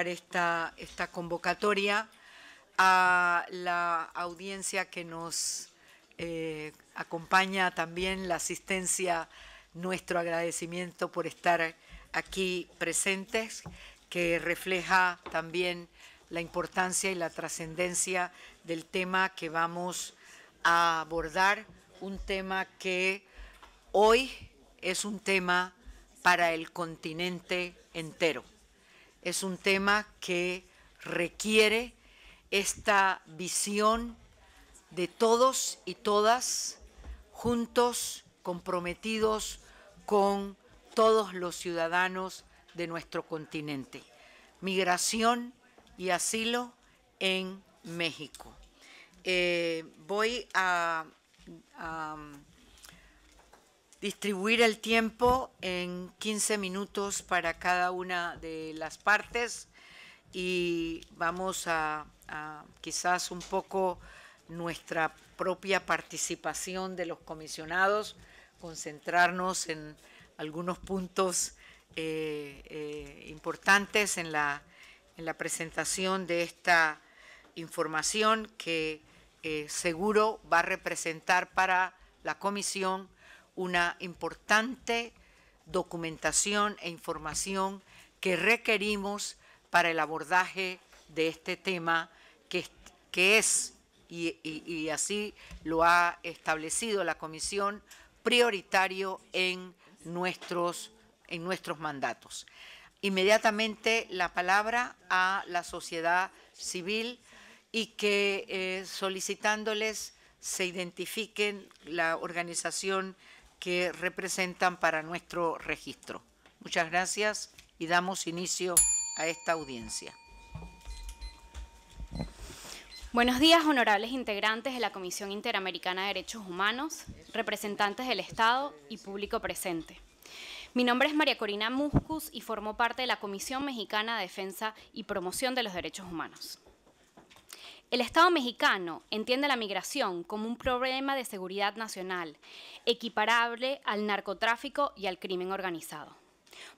esta, esta convocatoria a la audiencia que nos eh, acompaña también la asistencia, nuestro agradecimiento por estar aquí presentes, que refleja también la importancia y la trascendencia del tema que vamos a abordar, un tema que hoy es un tema para el continente entero es un tema que requiere esta visión de todos y todas juntos, comprometidos con todos los ciudadanos de nuestro continente. Migración y asilo en México. Eh, voy a distribuir el tiempo en 15 minutos para cada una de las partes y vamos a, quizás un poco nuestra propia participación de los comisionados, concentrarnos en algunos puntos eh, eh, importantes en la, presentación de esta información que eh, seguro va a representar para la comisión una importante documentación e información que requerimos para el abordaje de este tema que, es, y, así lo ha establecido la Comisión, prioritario en nuestros, en nuestros mandatos. Inmediatamente la palabra a la sociedad civil y que eh, solicitándoles se identifiquen la organización que representan para nuestro registro. Muchas gracias y damos inicio a esta audiencia. Buenos días, honorables integrantes de la Comisión Interamericana de Derechos Humanos, representantes del Estado y público presente. Mi nombre es María Corina Muscus y formo parte de la Comisión Mexicana de Defensa y Promoción de los Derechos Humanos. El Estado mexicano entiende la migración como un problema de seguridad nacional, equiparable al narcotráfico y al crimen organizado.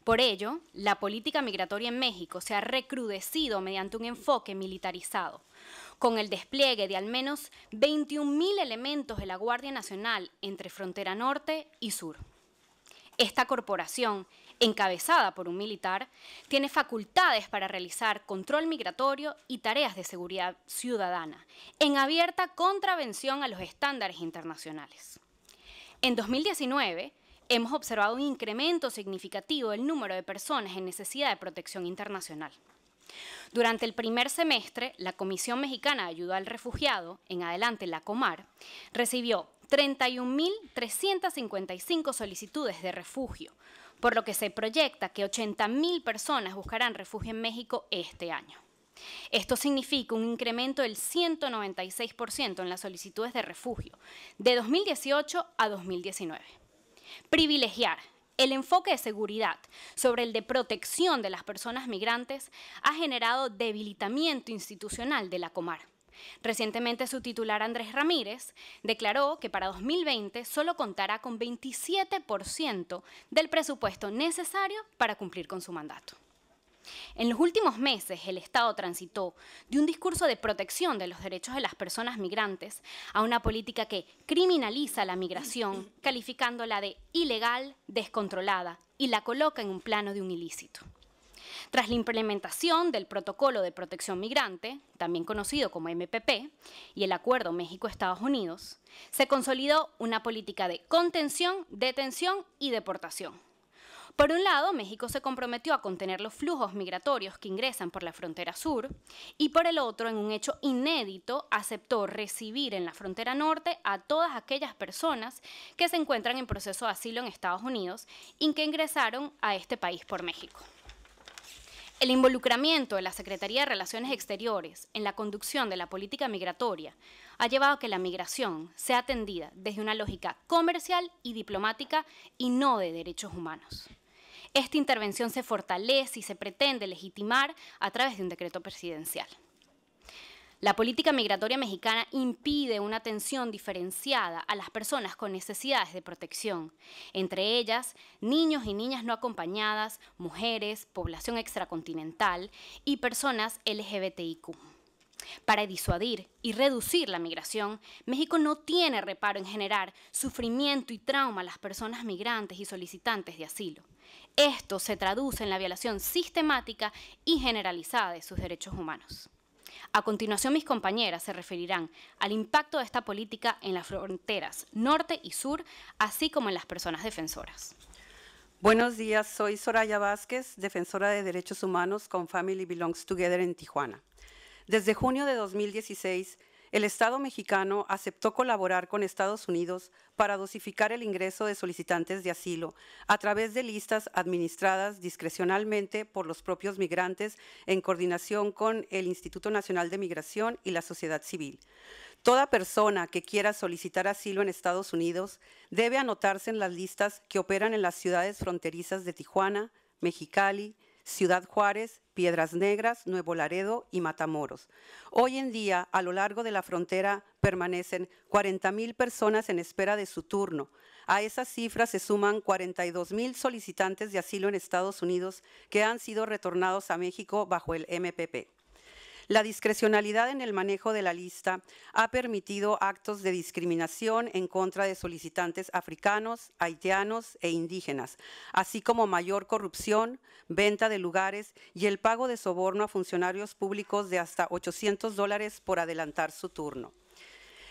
Por ello, la política migratoria en México se ha recrudecido mediante un enfoque militarizado, con el despliegue de al menos 21.000 elementos de la Guardia Nacional entre frontera norte y sur. Esta corporación encabezada por un militar, tiene facultades para realizar control migratorio y tareas de seguridad ciudadana, en abierta contravención a los estándares internacionales. En 2019, hemos observado un incremento significativo del número de personas en necesidad de protección internacional. Durante el primer semestre, la Comisión Mexicana de Ayuda al Refugiado, en adelante la Comar, recibió 31.355 solicitudes de refugio, por lo que se proyecta que 80.000 personas buscarán refugio en México este año. Esto significa un incremento del 196% en las solicitudes de refugio de 2018 a 2019. Privilegiar el enfoque de seguridad sobre el de protección de las personas migrantes ha generado debilitamiento institucional de la comarca. Recientemente su titular Andrés Ramírez declaró que para 2020 solo contará con 27% del presupuesto necesario para cumplir con su mandato. En los últimos meses, el Estado transitó de un discurso de protección de los derechos de las personas migrantes a una política que criminaliza la migración, calificándola de ilegal, descontrolada, y la coloca en un plano de un ilícito. Tras la implementación del Protocolo de Protección Migrante, también conocido como MPP, y el Acuerdo México-Estados Unidos, se consolidó una política de contención, detención y deportación. Por un lado, México se comprometió a contener los flujos migratorios que ingresan por la frontera sur y por el otro, en un hecho inédito, aceptó recibir en la frontera norte a todas aquellas personas que se encuentran en proceso de asilo en Estados Unidos y que ingresaron a este país por México. El involucramiento de la Secretaría de Relaciones Exteriores en la conducción de la política migratoria ha llevado a que la migración sea atendida desde una lógica comercial y diplomática y no de derechos humanos. Esta intervención se fortalece y se pretende legitimar a través de un decreto presidencial. La política migratoria mexicana impide una atención diferenciada a las personas con necesidades de protección, entre ellas niños y niñas no acompañadas, mujeres, población extracontinental y personas LGBTIQ. Para disuadir y reducir la migración, México no tiene reparo en generar sufrimiento y trauma a las personas migrantes y solicitantes de asilo. Esto se traduce en la violación sistemática y generalizada de sus derechos humanos. A continuación, mis compañeras se referirán al impacto de esta política en las fronteras norte y sur, así como en las personas defensoras. Buenos días, soy Soraya Vázquez, defensora de derechos humanos con Family Belongs Together en Tijuana. Desde junio de 2016, el Estado mexicano aceptó colaborar con Estados Unidos para dosificar el ingreso de solicitantes de asilo a través de listas administradas discrecionalmente por los propios migrantes en coordinación con el Instituto Nacional de Migración y la sociedad civil. Toda persona que quiera solicitar asilo en Estados Unidos debe anotarse en las listas que operan en las ciudades fronterizas de Tijuana, Mexicali, Ciudad Juárez, Piedras Negras, Nuevo Laredo y Matamoros. Hoy en día, a lo largo de la frontera permanecen 40.000 personas en espera de su turno. A esas cifras se suman 42.000 solicitantes de asilo en Estados Unidos que han sido retornados a México bajo el MPP. La discrecionalidad en el manejo de la lista ha permitido actos de discriminación en contra de solicitantes africanos, haitianos e indígenas, así como mayor corrupción, venta de lugares y el pago de soborno a funcionarios públicos de hasta 800 dólares por adelantar su turno.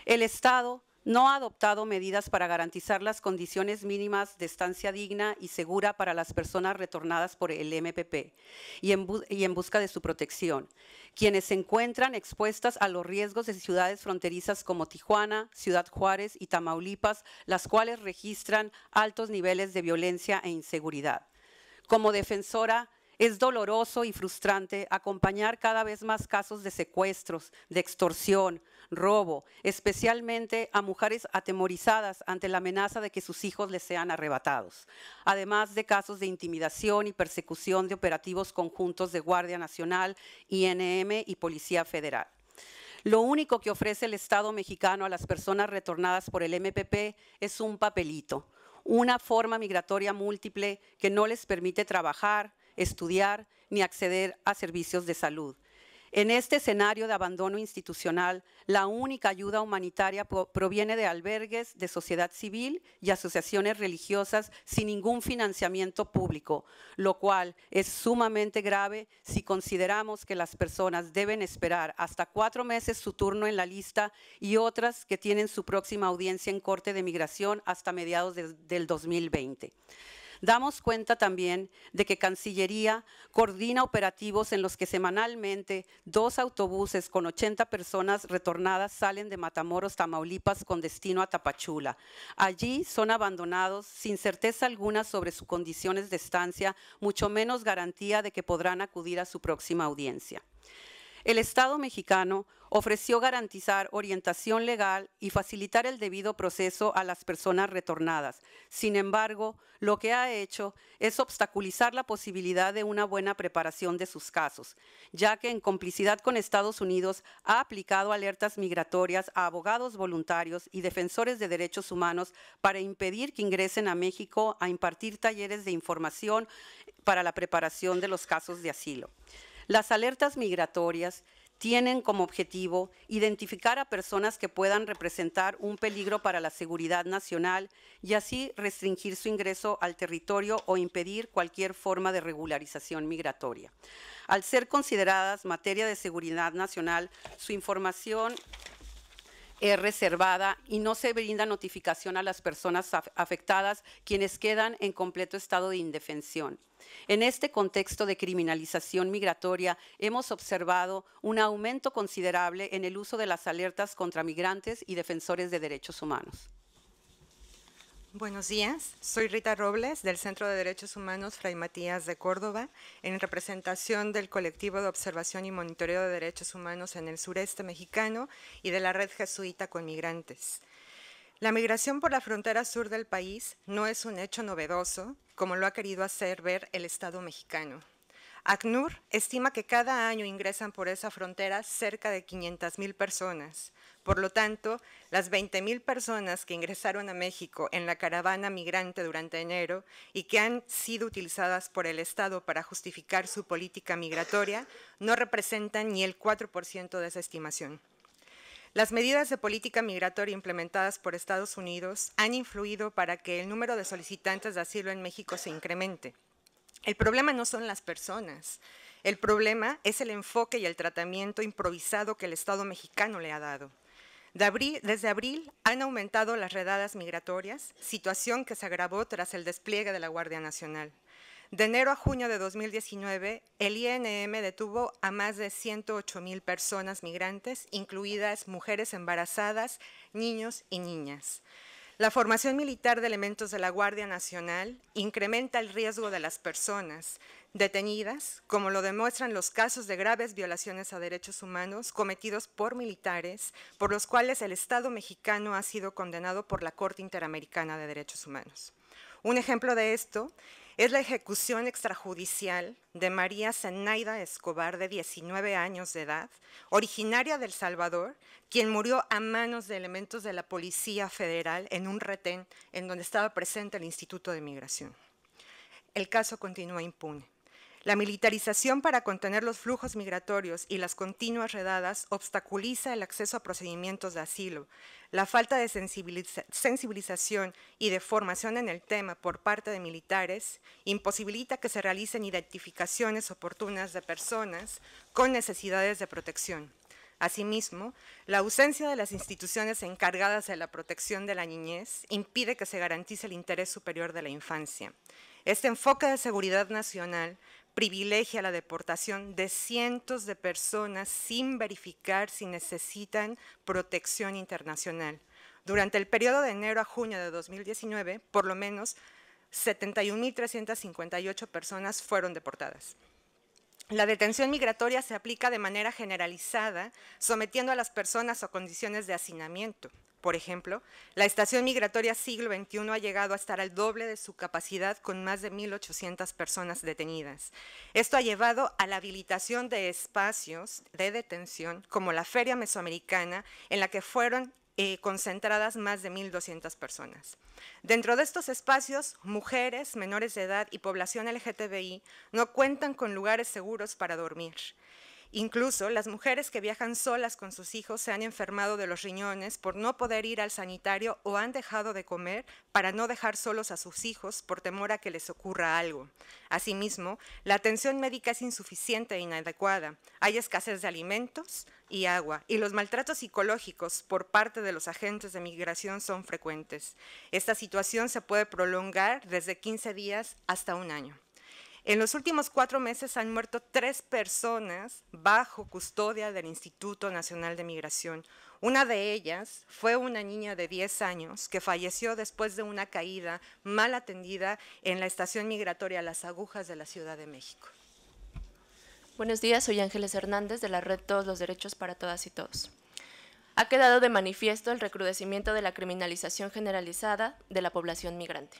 El Estado no ha adoptado medidas para garantizar las condiciones mínimas de estancia digna y segura para las personas retornadas por el MPP y en, busca de su protección, quienes se encuentran expuestas a los riesgos de ciudades fronterizas como Tijuana, Ciudad Juárez y Tamaulipas, las cuales registran altos niveles de violencia e inseguridad. Como defensora, es doloroso y frustrante acompañar cada vez más casos de secuestros, de extorsión, robo, especialmente a mujeres atemorizadas ante la amenaza de que sus hijos les sean arrebatados, además de casos de intimidación y persecución de operativos conjuntos de Guardia Nacional, INM y Policía Federal. Lo único que ofrece el Estado mexicano a las personas retornadas por el MPP es un papelito, una forma migratoria múltiple que no les permite trabajar, estudiar ni acceder a servicios de salud en este escenario de abandono institucional, la única ayuda humanitaria proviene de albergues de sociedad civil y asociaciones religiosas sin ningún financiamiento público, lo cual es sumamente grave si consideramos que las personas deben esperar hasta cuatro meses su turno en la lista y otras que tienen su próxima audiencia en Corte de Migración hasta mediados del 2020. Damos cuenta también de que Cancillería coordina operativos en los que semanalmente dos autobuses con 80 personas retornadas salen de Matamoros, Tamaulipas, con destino a Tapachula. Allí son abandonados sin certeza alguna sobre sus condiciones de estancia, mucho menos garantía de que podrán acudir a su próxima audiencia. El Estado mexicano ofreció garantizar orientación legal y facilitar el debido proceso a las personas retornadas. Sin embargo, lo que ha hecho es obstaculizar la posibilidad de una buena preparación de sus casos, ya que en complicidad con Estados Unidos ha aplicado alertas migratorias a abogados voluntarios y defensores de derechos humanos para impedir que ingresen a México a impartir talleres de información para la preparación de los casos de asilo. Las alertas migratorias tienen como objetivo identificar a personas que puedan representar un peligro para la seguridad nacional y así restringir su ingreso al territorio o impedir cualquier forma de regularización migratoria. Al ser consideradas materia de seguridad nacional, su información es reservada y no se brinda notificación a las personas afectadas, quienes quedan en completo estado de indefensión. En este contexto de criminalización migratoria, hemos observado un aumento considerable en el uso de las alertas contra migrantes y defensores de derechos humanos. Buenos días, soy Rita Robles del Centro de Derechos Humanos Fray Matías de Córdoba, en representación del colectivo de observación y monitoreo de derechos humanos en el sureste mexicano y de la red jesuita con migrantes. La migración por la frontera sur del país no es un hecho novedoso, como lo ha querido hacer ver el Estado mexicano. ACNUR estima que cada año ingresan por esa frontera cerca de 500.000 personas. Por lo tanto, las 20.000 personas que ingresaron a México en la caravana migrante durante enero y que han sido utilizadas por el Estado para justificar su política migratoria no representan ni el 4% de esa estimación. Las medidas de política migratoria implementadas por Estados Unidos han influido para que el número de solicitantes de asilo en México se incremente. El problema no son las personas, el problema es el enfoque y el tratamiento improvisado que el Estado mexicano le ha dado desde abril han aumentado las redadas migratorias, situación que se agravó tras el despliegue de la Guardia Nacional. De enero a junio de 2019, el INM detuvo a más de 108 mil personas migrantes, incluidas mujeres embarazadas, niños y niñas. La formación militar de elementos de la Guardia Nacional incrementa el riesgo de las personas, detenidas, como lo demuestran los casos de graves violaciones a derechos humanos cometidos por militares, por los cuales el Estado mexicano ha sido condenado por la Corte Interamericana de Derechos Humanos. Un ejemplo de esto es la ejecución extrajudicial de María Zenaida Escobar, de 19 años de edad, originaria del Salvador, quien murió a manos de elementos de la Policía Federal en un retén en donde estaba presente el Instituto de Migración. El caso continúa impune. La militarización para contener los flujos migratorios y las continuas redadas obstaculiza el acceso a procedimientos de asilo. La falta de sensibilización y de formación en el tema por parte de militares imposibilita que se realicen identificaciones oportunas de personas con necesidades de protección. Asimismo, la ausencia de las instituciones encargadas de la protección de la niñez impide que se garantice el interés superior de la infancia. Este enfoque de seguridad nacional privilegia la deportación de cientos de personas sin verificar si necesitan protección internacional. Durante el periodo de enero a junio de 2019, por lo menos 71.358 personas fueron deportadas. La detención migratoria se aplica de manera generalizada, sometiendo a las personas a condiciones de hacinamiento. Por ejemplo, la estación migratoria siglo XXI ha llegado a estar al doble de su capacidad con más de 1.800 personas detenidas. Esto ha llevado a la habilitación de espacios de detención como la Feria Mesoamericana, en la que fueron eh, concentradas más de 1.200 personas. Dentro de estos espacios, mujeres, menores de edad y población LGTBI no cuentan con lugares seguros para dormir. Incluso las mujeres que viajan solas con sus hijos se han enfermado de los riñones por no poder ir al sanitario o han dejado de comer para no dejar solos a sus hijos por temor a que les ocurra algo. Asimismo, la atención médica es insuficiente e inadecuada. Hay escasez de alimentos y agua y los maltratos psicológicos por parte de los agentes de migración son frecuentes. Esta situación se puede prolongar desde 15 días hasta un año. En los últimos cuatro meses han muerto tres personas bajo custodia del Instituto Nacional de Migración. Una de ellas fue una niña de 10 años que falleció después de una caída mal atendida en la estación migratoria Las Agujas de la Ciudad de México. Buenos días, soy Ángeles Hernández de la Red Todos los Derechos para Todas y Todos. Ha quedado de manifiesto el recrudecimiento de la criminalización generalizada de la población migrante.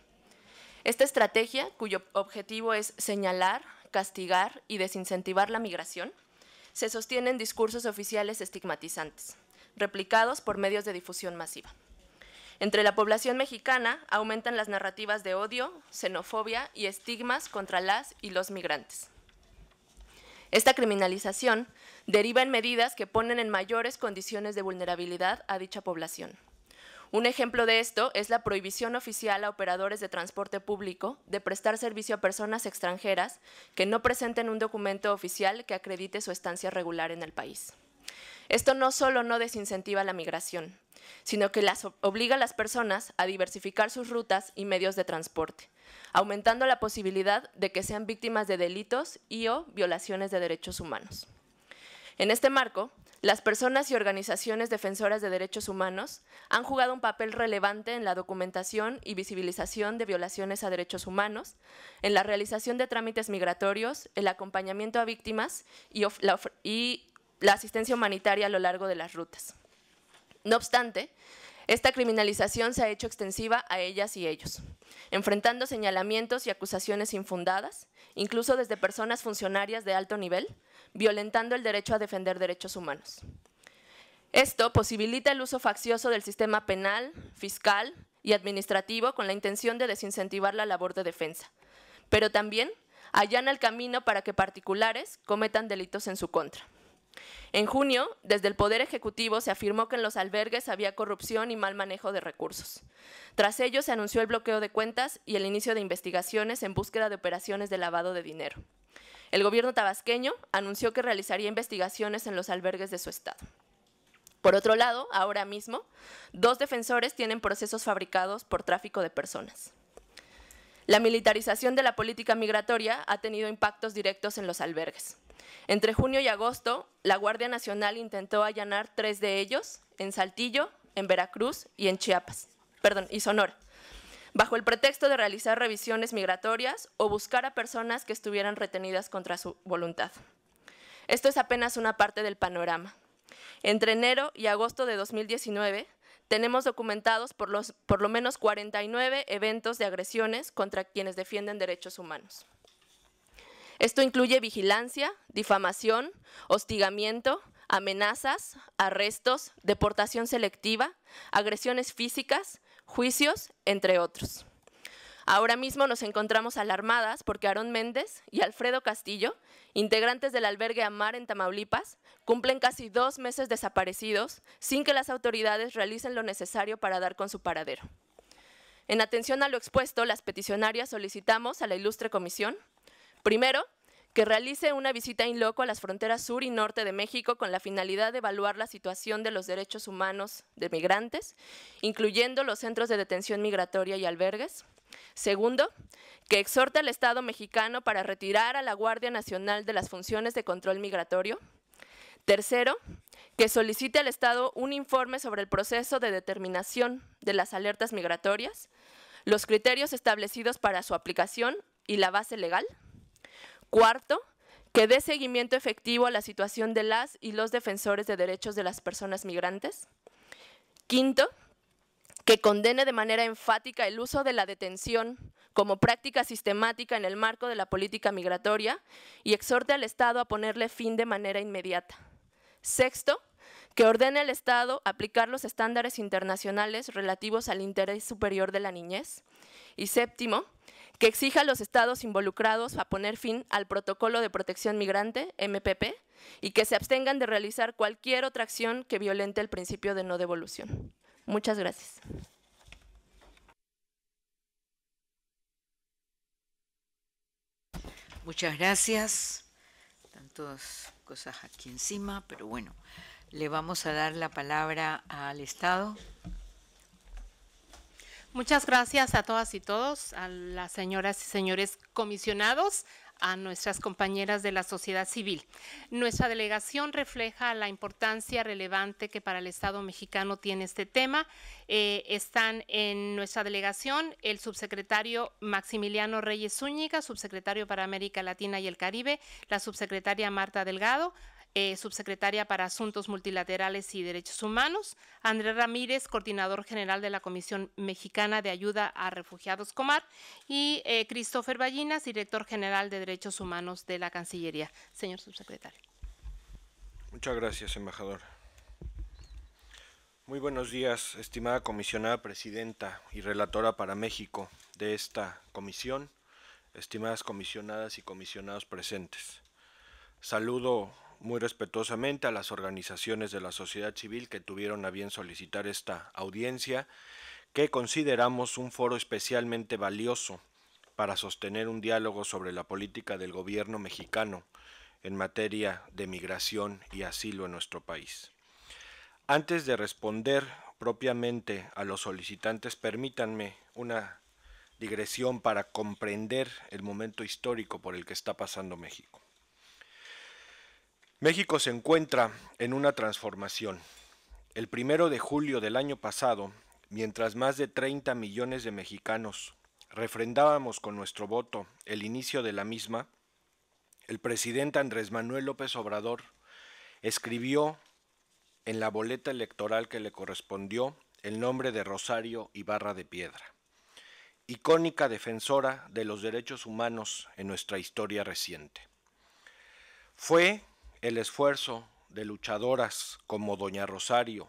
Esta estrategia, cuyo objetivo es señalar, castigar y desincentivar la migración, se sostiene en discursos oficiales estigmatizantes, replicados por medios de difusión masiva. Entre la población mexicana aumentan las narrativas de odio, xenofobia y estigmas contra las y los migrantes. Esta criminalización deriva en medidas que ponen en mayores condiciones de vulnerabilidad a dicha población. Un ejemplo de esto es la prohibición oficial a operadores de transporte público de prestar servicio a personas extranjeras que no presenten un documento oficial que acredite su estancia regular en el país. Esto no solo no desincentiva la migración, sino que las obliga a las personas a diversificar sus rutas y medios de transporte, aumentando la posibilidad de que sean víctimas de delitos y o violaciones de derechos humanos. En este marco, las personas y organizaciones defensoras de derechos humanos han jugado un papel relevante en la documentación y visibilización de violaciones a derechos humanos, en la realización de trámites migratorios, el acompañamiento a víctimas y, la, asistencia humanitaria a lo largo de las rutas. No obstante, esta criminalización se ha hecho extensiva a ellas y ellos, enfrentando señalamientos y acusaciones infundadas, incluso desde personas funcionarias de alto nivel, violentando el derecho a defender derechos humanos. Esto posibilita el uso faccioso del sistema penal, fiscal y administrativo con la intención de desincentivar la labor de defensa, pero también allana el camino para que particulares cometan delitos en su contra. En junio, desde el Poder Ejecutivo se afirmó que en los albergues había corrupción y mal manejo de recursos. Tras ello se anunció el bloqueo de cuentas y el inicio de investigaciones en búsqueda de operaciones de lavado de dinero. El gobierno tabasqueño anunció que realizaría investigaciones en los albergues de su estado. Por otro lado, ahora mismo, dos defensores tienen procesos fabricados por tráfico de personas. La militarización de la política migratoria ha tenido impactos directos en los albergues. Entre junio y agosto, la Guardia Nacional intentó allanar tres de ellos, en Saltillo, en Veracruz y en Chiapas, perdón, y Sonora bajo el pretexto de realizar revisiones migratorias o buscar a personas que estuvieran retenidas contra su voluntad. Esto es apenas una parte del panorama. Entre enero y agosto de 2019, tenemos documentados por, lo menos 49 eventos de agresiones contra quienes defienden derechos humanos. Esto incluye vigilancia, difamación, hostigamiento, amenazas, arrestos, deportación selectiva, agresiones físicas, juicios, entre otros. Ahora mismo nos encontramos alarmadas porque Aarón Méndez y Alfredo Castillo, integrantes del albergue Amar en Tamaulipas, cumplen casi dos meses desaparecidos sin que las autoridades realicen lo necesario para dar con su paradero. En atención a lo expuesto, las peticionarias solicitamos a la ilustre comisión, primero, que realice una visita in loco a las fronteras sur y norte de México con la finalidad de evaluar la situación de los derechos humanos de migrantes, incluyendo los centros de detención migratoria y albergues. Segundo, que exhorte al Estado mexicano para retirar a la Guardia Nacional de las funciones de control migratorio. Tercero, que solicite al Estado un informe sobre el proceso de determinación de las alertas migratorias, los criterios establecidos para su aplicación y la base legal. Cuarto, que dé seguimiento efectivo a la situación de las y los defensores de derechos de las personas migrantes. Quinto, que condene de manera enfática el uso de la detención como práctica sistemática en el marco de la política migratoria y exhorte al Estado a ponerle fin de manera inmediata. Sexto, que ordene al Estado aplicar los estándares internacionales relativos al interés superior de la niñez. Y séptimo, que exija a los estados involucrados a poner fin al Protocolo de Protección Migrante, MPP, y que se abstengan de realizar cualquier otra acción que violente el principio de no devolución. Muchas gracias. Muchas gracias. Tantas cosas aquí encima, pero bueno, le vamos a dar la palabra al Estado. Muchas gracias a todas y todos, a las señoras y señores comisionados, a nuestras compañeras de la sociedad civil. Nuestra delegación refleja la importancia relevante que para el Estado mexicano tiene este tema. Eh, están en nuestra delegación el subsecretario Maximiliano Reyes Zúñiga, subsecretario para América Latina y el Caribe, la subsecretaria Marta Delgado, eh, subsecretaria para Asuntos Multilaterales y Derechos Humanos, Andrés Ramírez, coordinador general de la Comisión Mexicana de Ayuda a Refugiados Comar, y eh, Christopher Ballinas, director general de Derechos Humanos de la Cancillería. Señor subsecretario. Muchas gracias, embajador. Muy buenos días, estimada comisionada presidenta y relatora para México de esta comisión, estimadas comisionadas y comisionados presentes. Saludo muy respetuosamente a las organizaciones de la sociedad civil que tuvieron a bien solicitar esta audiencia, que consideramos un foro especialmente valioso para sostener un diálogo sobre la política del gobierno mexicano en materia de migración y asilo en nuestro país. Antes de responder propiamente a los solicitantes, permítanme una digresión para comprender el momento histórico por el que está pasando México. México se encuentra en una transformación. El primero de julio del año pasado, mientras más de 30 millones de mexicanos refrendábamos con nuestro voto el inicio de la misma, el presidente Andrés Manuel López Obrador escribió en la boleta electoral que le correspondió el nombre de Rosario Ibarra de Piedra, icónica defensora de los derechos humanos en nuestra historia reciente. Fue el esfuerzo de luchadoras como Doña Rosario,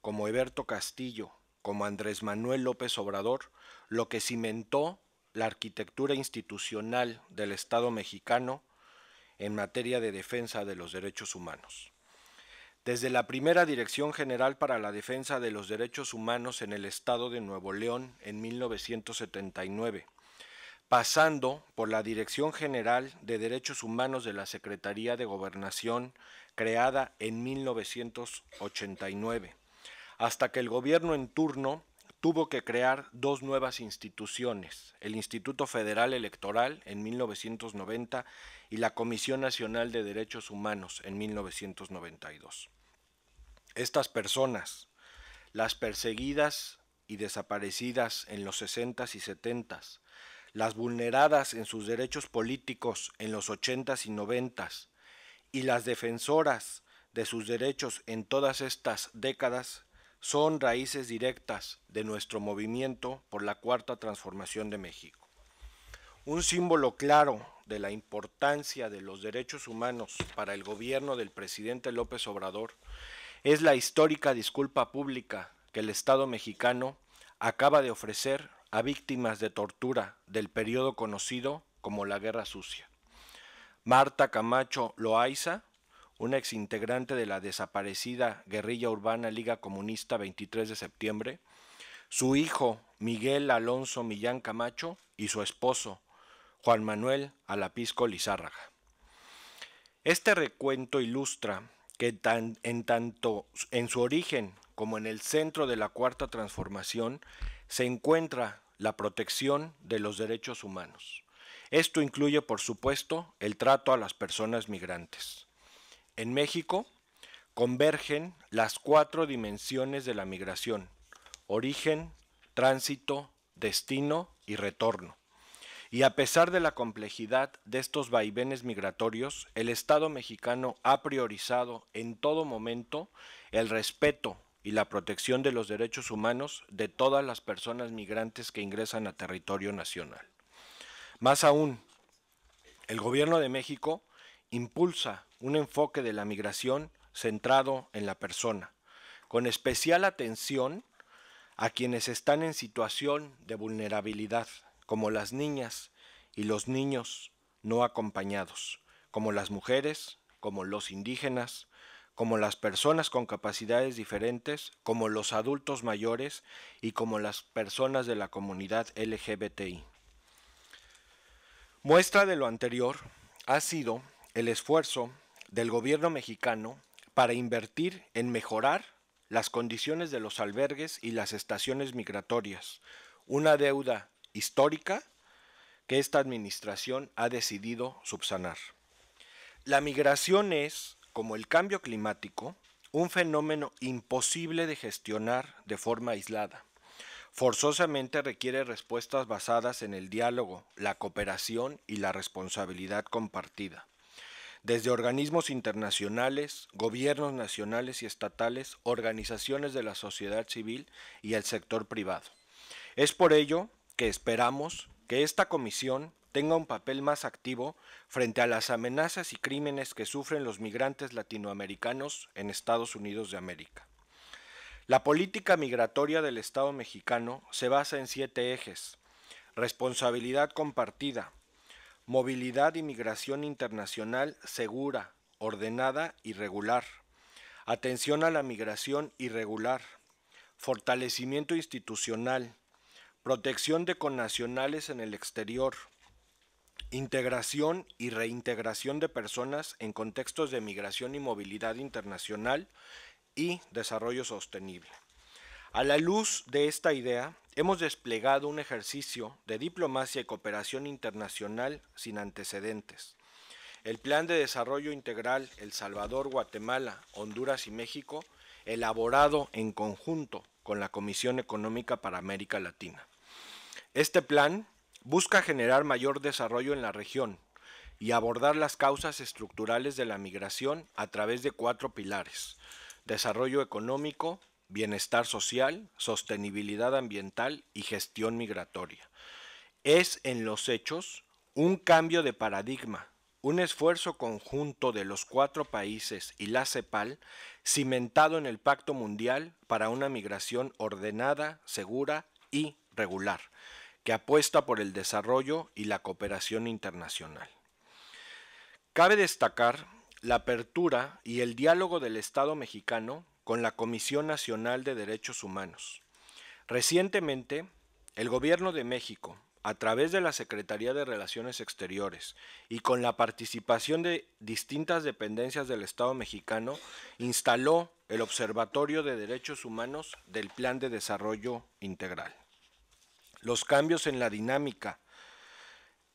como Eberto Castillo, como Andrés Manuel López Obrador, lo que cimentó la arquitectura institucional del Estado mexicano en materia de defensa de los derechos humanos. Desde la primera Dirección General para la Defensa de los Derechos Humanos en el Estado de Nuevo León en 1979, pasando por la Dirección General de Derechos Humanos de la Secretaría de Gobernación, creada en 1989, hasta que el gobierno en turno tuvo que crear dos nuevas instituciones, el Instituto Federal Electoral en 1990 y la Comisión Nacional de Derechos Humanos en 1992. Estas personas, las perseguidas y desaparecidas en los 60s y 70s, las vulneradas en sus derechos políticos en los 80 y 90 y las defensoras de sus derechos en todas estas décadas son raíces directas de nuestro movimiento por la cuarta transformación de México. Un símbolo claro de la importancia de los derechos humanos para el gobierno del presidente López Obrador es la histórica disculpa pública que el Estado mexicano acaba de ofrecer a víctimas de tortura del periodo conocido como la Guerra Sucia. Marta Camacho Loaiza, una exintegrante de la desaparecida guerrilla urbana Liga Comunista 23 de septiembre, su hijo Miguel Alonso Millán Camacho y su esposo Juan Manuel Alapisco Lizárraga. Este recuento ilustra que tan, en tanto en su origen como en el centro de la cuarta transformación se encuentra la protección de los derechos humanos. Esto incluye, por supuesto, el trato a las personas migrantes. En México convergen las cuatro dimensiones de la migración, origen, tránsito, destino y retorno. Y a pesar de la complejidad de estos vaivenes migratorios, el Estado mexicano ha priorizado en todo momento el respeto y la protección de los derechos humanos de todas las personas migrantes que ingresan a territorio nacional. Más aún, el Gobierno de México impulsa un enfoque de la migración centrado en la persona, con especial atención a quienes están en situación de vulnerabilidad, como las niñas y los niños no acompañados, como las mujeres, como los indígenas, como las personas con capacidades diferentes, como los adultos mayores y como las personas de la comunidad LGBTI. Muestra de lo anterior ha sido el esfuerzo del gobierno mexicano para invertir en mejorar las condiciones de los albergues y las estaciones migratorias, una deuda histórica que esta administración ha decidido subsanar. La migración es como el cambio climático un fenómeno imposible de gestionar de forma aislada. Forzosamente requiere respuestas basadas en el diálogo, la cooperación y la responsabilidad compartida. Desde organismos internacionales, gobiernos nacionales y estatales, organizaciones de la sociedad civil y el sector privado. Es por ello que esperamos que esta comisión tenga un papel más activo frente a las amenazas y crímenes que sufren los migrantes latinoamericanos en Estados Unidos de América. La política migratoria del Estado mexicano se basa en siete ejes. Responsabilidad compartida, movilidad y migración internacional segura, ordenada y regular, atención a la migración irregular, fortalecimiento institucional, protección de connacionales en el exterior, integración y reintegración de personas en contextos de migración y movilidad internacional y desarrollo sostenible. A la luz de esta idea, hemos desplegado un ejercicio de diplomacia y cooperación internacional sin antecedentes. El Plan de Desarrollo Integral El Salvador, Guatemala, Honduras y México, elaborado en conjunto con la Comisión Económica para América Latina. Este plan busca generar mayor desarrollo en la región y abordar las causas estructurales de la migración a través de cuatro pilares. Desarrollo económico, bienestar social, sostenibilidad ambiental y gestión migratoria. Es, en los hechos, un cambio de paradigma, un esfuerzo conjunto de los cuatro países y la CEPAL cimentado en el Pacto Mundial para una migración ordenada, segura y regular que apuesta por el desarrollo y la cooperación internacional. Cabe destacar la apertura y el diálogo del Estado mexicano con la Comisión Nacional de Derechos Humanos. Recientemente, el Gobierno de México, a través de la Secretaría de Relaciones Exteriores y con la participación de distintas dependencias del Estado mexicano, instaló el Observatorio de Derechos Humanos del Plan de Desarrollo Integral los cambios en la dinámica,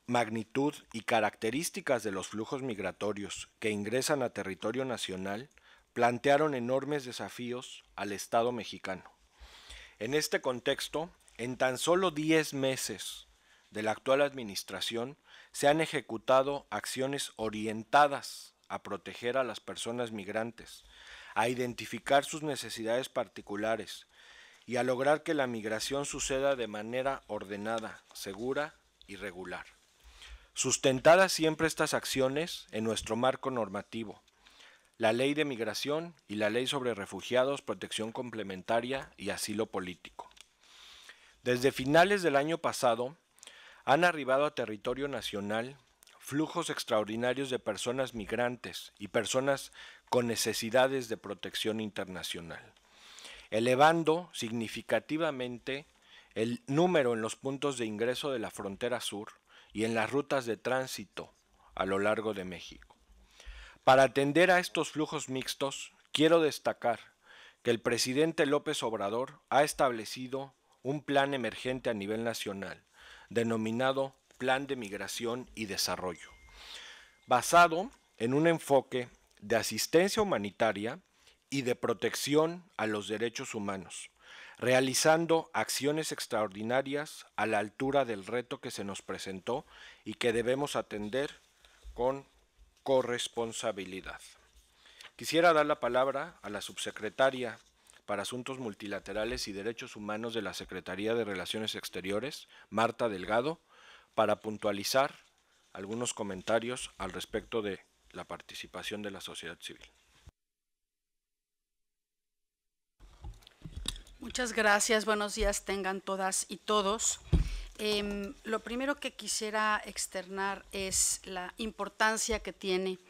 magnitud y características de los flujos migratorios que ingresan a territorio nacional plantearon enormes desafíos al Estado mexicano. En este contexto, en tan solo 10 meses de la actual administración se han ejecutado acciones orientadas a proteger a las personas migrantes, a identificar sus necesidades particulares, y a lograr que la migración suceda de manera ordenada, segura y regular. Sustentadas siempre estas acciones en nuestro marco normativo, la ley de migración y la ley sobre refugiados, protección complementaria y asilo político. Desde finales del año pasado, han arribado a territorio nacional flujos extraordinarios de personas migrantes y personas con necesidades de protección internacional elevando significativamente el número en los puntos de ingreso de la frontera sur y en las rutas de tránsito a lo largo de México. Para atender a estos flujos mixtos, quiero destacar que el presidente López Obrador ha establecido un plan emergente a nivel nacional, denominado Plan de Migración y Desarrollo, basado en un enfoque de asistencia humanitaria y de protección a los derechos humanos, realizando acciones extraordinarias a la altura del reto que se nos presentó y que debemos atender con corresponsabilidad. Quisiera dar la palabra a la subsecretaria para Asuntos Multilaterales y Derechos Humanos de la Secretaría de Relaciones Exteriores, Marta Delgado, para puntualizar algunos comentarios al respecto de la participación de la sociedad civil. Muchas gracias, buenos días tengan todas y todos. Em, lo primero que quisiera externar es la importancia que tiene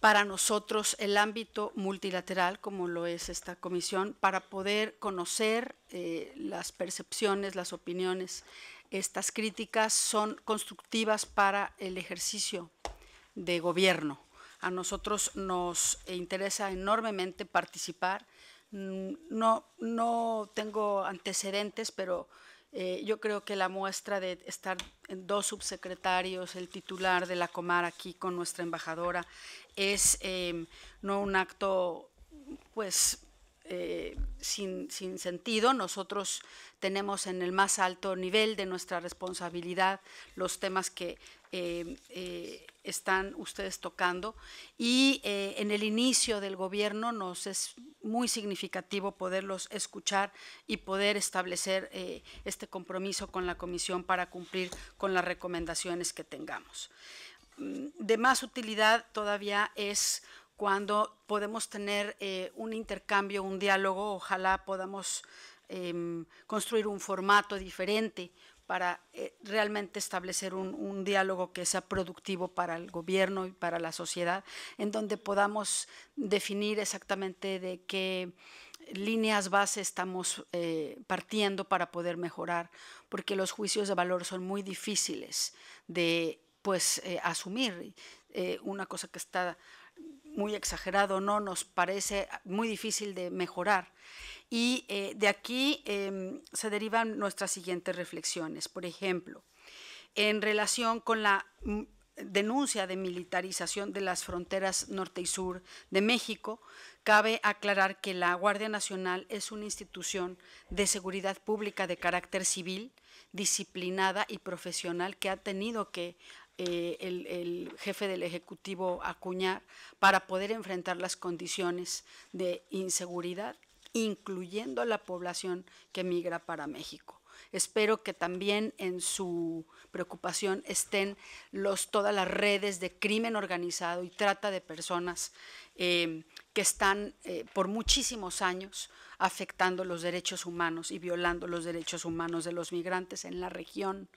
para nosotros el ámbito multilateral, como lo es esta comisión, para poder conocer eh, las percepciones, las opiniones. Estas críticas son constructivas para el ejercicio de gobierno. A nosotros nos interesa enormemente participar Mm, no, no tengo antecedentes, pero eh, yo creo que la muestra de estar en dos subsecretarios, el titular de la Comar aquí con nuestra embajadora, es em, no un acto, pues, eh, sin, sin, sentido. Nosotros tenemos en el más alto nivel de nuestra responsabilidad los temas que Em, eh, están ustedes tocando. Y eh, en el inicio del gobierno nos es muy significativo poderlos escuchar y poder establecer eh, este compromiso con la comisión para cumplir con las recomendaciones que tengamos. Mm, de más utilidad todavía es cuando podemos tener un intercambio, un diálogo, ojalá podamos em, construir un formato diferente para eh, realmente establecer un, diálogo que sea productivo para el gobierno y para la sociedad, en donde podamos definir exactamente de qué líneas base estamos eh, partiendo para poder mejorar, porque los juicios de valor son muy difíciles de pues eh, asumir. una cosa que está muy exagerado no, nos parece muy difícil de mejorar. Y eh, de aquí em, se derivan nuestras siguientes reflexiones. Por ejemplo, en relación con la mm, denuncia de militarización de las fronteras norte y sur de México, cabe aclarar que la Guardia Nacional es una institución de seguridad pública de carácter civil, disciplinada y profesional que ha tenido que eh, el, jefe del Ejecutivo Acuñar para poder enfrentar las condiciones de inseguridad, incluyendo a la población que migra para México. Espero que también en su preocupación estén los, todas las redes de crimen organizado y trata de personas eh, que están eh, por muchísimos años afectando los derechos humanos y violando los derechos humanos de los migrantes en la región.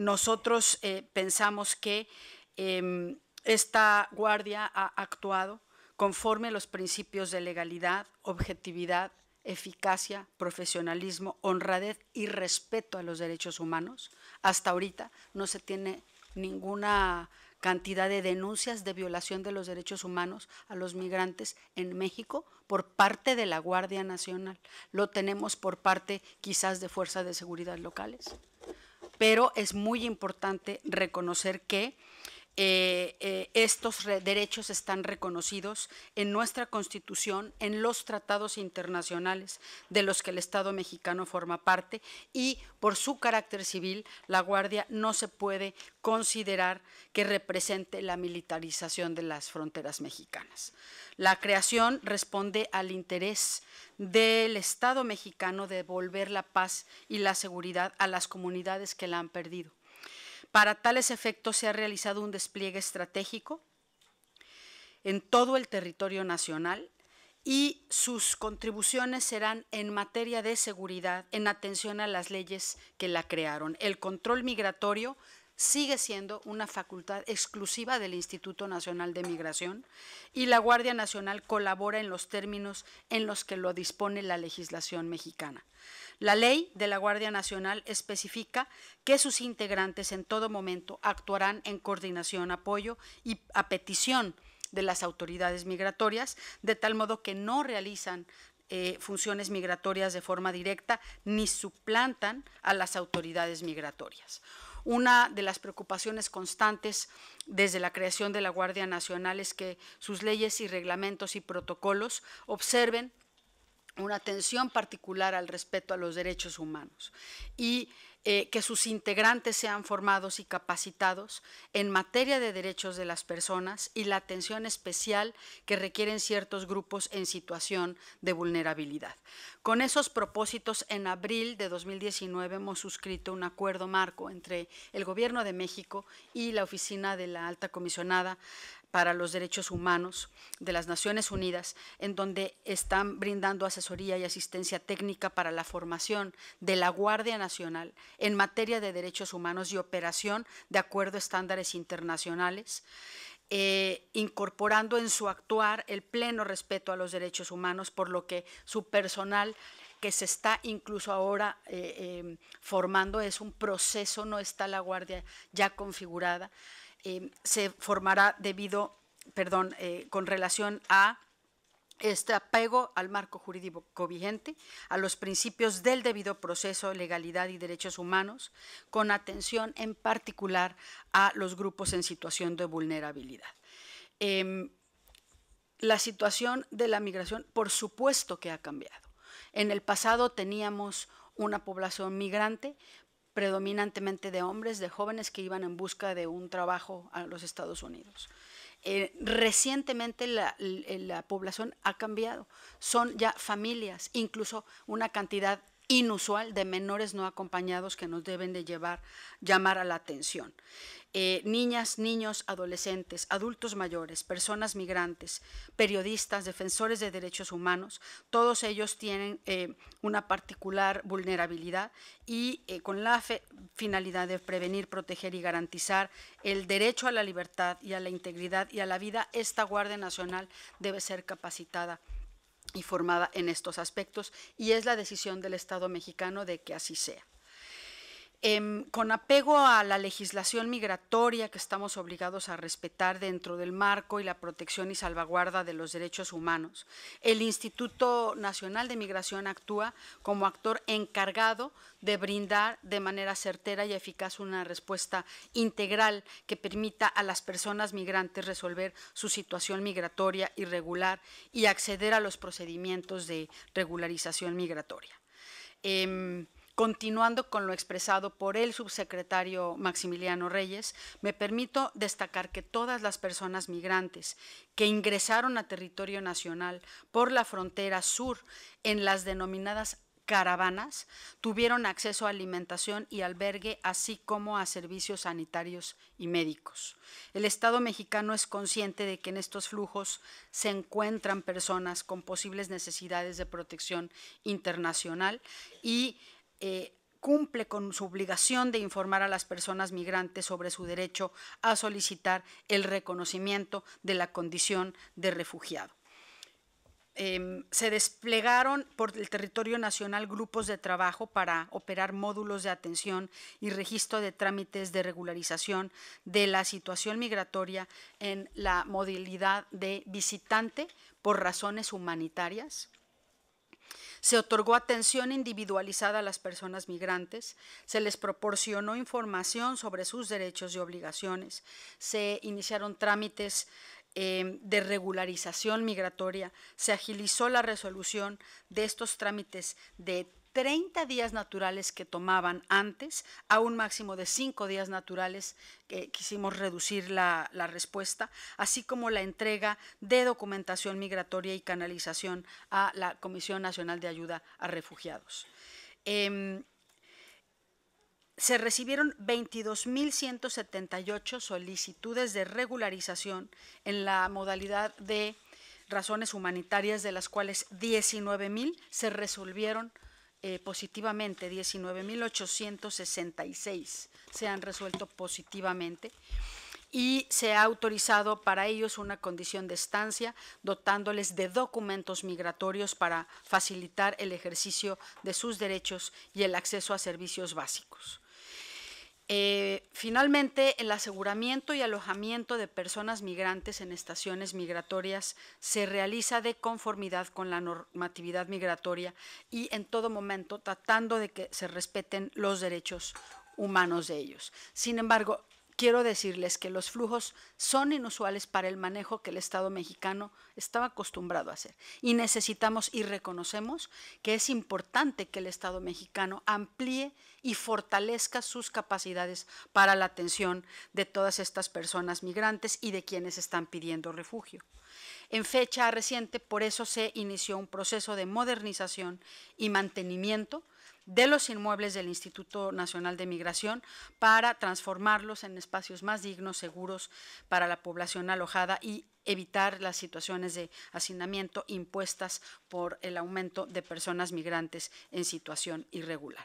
Nosotros eh, pensamos que em, esta Guardia ha actuado conforme a los principios de legalidad, objetividad, eficacia, profesionalismo, honradez y respeto a los derechos humanos. Hasta ahorita no se tiene ninguna cantidad de denuncias de violación de los derechos humanos a los migrantes en México por parte de la Guardia Nacional. Lo tenemos por parte quizás de fuerzas de seguridad locales pero es muy importante reconocer que eh, eh, estos derechos están reconocidos en nuestra Constitución, en los tratados internacionales de los que el Estado mexicano forma parte y por su carácter civil, la Guardia no se puede considerar que represente la militarización de las fronteras mexicanas. La creación responde al interés del Estado mexicano de devolver la paz y la seguridad a las comunidades que la han perdido para tales efectos se ha realizado un despliegue estratégico en todo el territorio nacional y sus contribuciones serán en materia de seguridad, en atención a las leyes que la crearon. El control migratorio sigue siendo una facultad exclusiva del Instituto Nacional de Migración y la Guardia Nacional colabora en los términos en los que lo dispone la legislación mexicana. La ley de la Guardia Nacional especifica que sus integrantes en todo momento actuarán en coordinación, apoyo y a petición de las autoridades migratorias, de tal modo que no realizan eh, funciones migratorias de forma directa ni suplantan a las autoridades migratorias. Una de las preocupaciones constantes desde la creación de la Guardia Nacional es que sus leyes y reglamentos y protocolos observen una atención particular al respeto a los derechos humanos y eh, que sus integrantes sean formados y capacitados en materia de derechos de las personas y la atención especial que requieren ciertos grupos en situación de vulnerabilidad. Con esos propósitos, en abril de 2019 hemos suscrito un acuerdo marco entre el Gobierno de México y la Oficina de la Alta Comisionada para los Derechos Humanos de las Naciones Unidas, en donde están brindando asesoría y asistencia técnica para la formación de la Guardia Nacional en materia de derechos humanos y operación de acuerdo a estándares internacionales. Eh, incorporando en su actuar el pleno respeto a los derechos humanos, por lo que su personal que se está incluso ahora eh, eh, formando es un proceso, no está la guardia ya configurada. Em, se formará debido, perdón, eh, con relación a este apego al marco jurídico vigente, a los principios del debido proceso, legalidad y derechos humanos, con atención en particular a los grupos en situación de vulnerabilidad. Em, la situación de la migración, por supuesto que ha cambiado. En el pasado teníamos una población migrante, predominantemente de hombres, de jóvenes que iban en busca de un trabajo a los Estados Unidos. Eh, recientemente la, eh, la, población ha cambiado, son ya familias, incluso una cantidad inusual de menores no acompañados que nos deben de llevar, llamar a la atención. Eh, niñas, niños, adolescentes, adultos mayores, personas migrantes, periodistas, defensores de derechos humanos, todos ellos tienen eh, una particular vulnerabilidad y eh, con la finalidad de prevenir, proteger y garantizar el derecho a la libertad y a la integridad y a la vida, esta Guardia Nacional debe ser capacitada y formada en estos aspectos y es la decisión del Estado mexicano de que así sea. Em, con apego a la legislación migratoria que estamos obligados a respetar dentro del marco y la protección y salvaguarda de los derechos humanos, el Instituto Nacional de Migración actúa como actor encargado de brindar de manera certera y eficaz una respuesta integral que permita a las personas migrantes resolver su situación migratoria irregular y acceder a los procedimientos de regularización migratoria. Em, Continuando con lo expresado por el subsecretario Maximiliano Reyes, me permito destacar que todas las personas migrantes que ingresaron a territorio nacional por la frontera sur en las denominadas caravanas tuvieron acceso a alimentación y albergue, así como a servicios sanitarios y médicos. El Estado mexicano es consciente de que en estos flujos se encuentran personas con posibles necesidades de protección internacional y eh, cumple con su obligación de informar a las personas migrantes sobre su derecho a solicitar el reconocimiento de la condición de refugiado. Em, se desplegaron por el territorio nacional grupos de trabajo para operar módulos de atención y registro de trámites de regularización de la situación migratoria en la modalidad de visitante por razones humanitarias, se otorgó atención individualizada a las personas migrantes, se les proporcionó información sobre sus derechos y obligaciones, se iniciaron trámites em, de regularización migratoria, se agilizó la resolución de estos trámites de 30 días naturales que tomaban antes a un máximo de 5 días naturales que quisimos reducir la, respuesta, así como la entrega de documentación migratoria y canalización a la Comisión Nacional de Ayuda a Refugiados. Em, se recibieron 22.178 solicitudes de regularización en la modalidad de razones humanitarias, de las cuales 19.000 se resolvieron eh, positivamente, 19.866 se han resuelto positivamente y se ha autorizado para ellos una condición de estancia, dotándoles de documentos migratorios para facilitar el ejercicio de sus derechos y el acceso a servicios básicos. Eh, finalmente, el aseguramiento y alojamiento de personas migrantes en estaciones migratorias se realiza de conformidad con la normatividad migratoria y en todo momento tratando de que se respeten los derechos humanos de ellos. Sin embargo, quiero decirles que los flujos son inusuales para el manejo que el Estado mexicano estaba acostumbrado a hacer. Y necesitamos y reconocemos que es importante que el Estado mexicano amplíe y fortalezca sus capacidades para la atención de todas estas personas migrantes y de quienes están pidiendo refugio. En fecha reciente, por eso se inició un proceso de modernización y mantenimiento de los inmuebles del Instituto Nacional de Migración para transformarlos en espacios más dignos, seguros para la población alojada y evitar las situaciones de hacinamiento impuestas por el aumento de personas migrantes en situación irregular.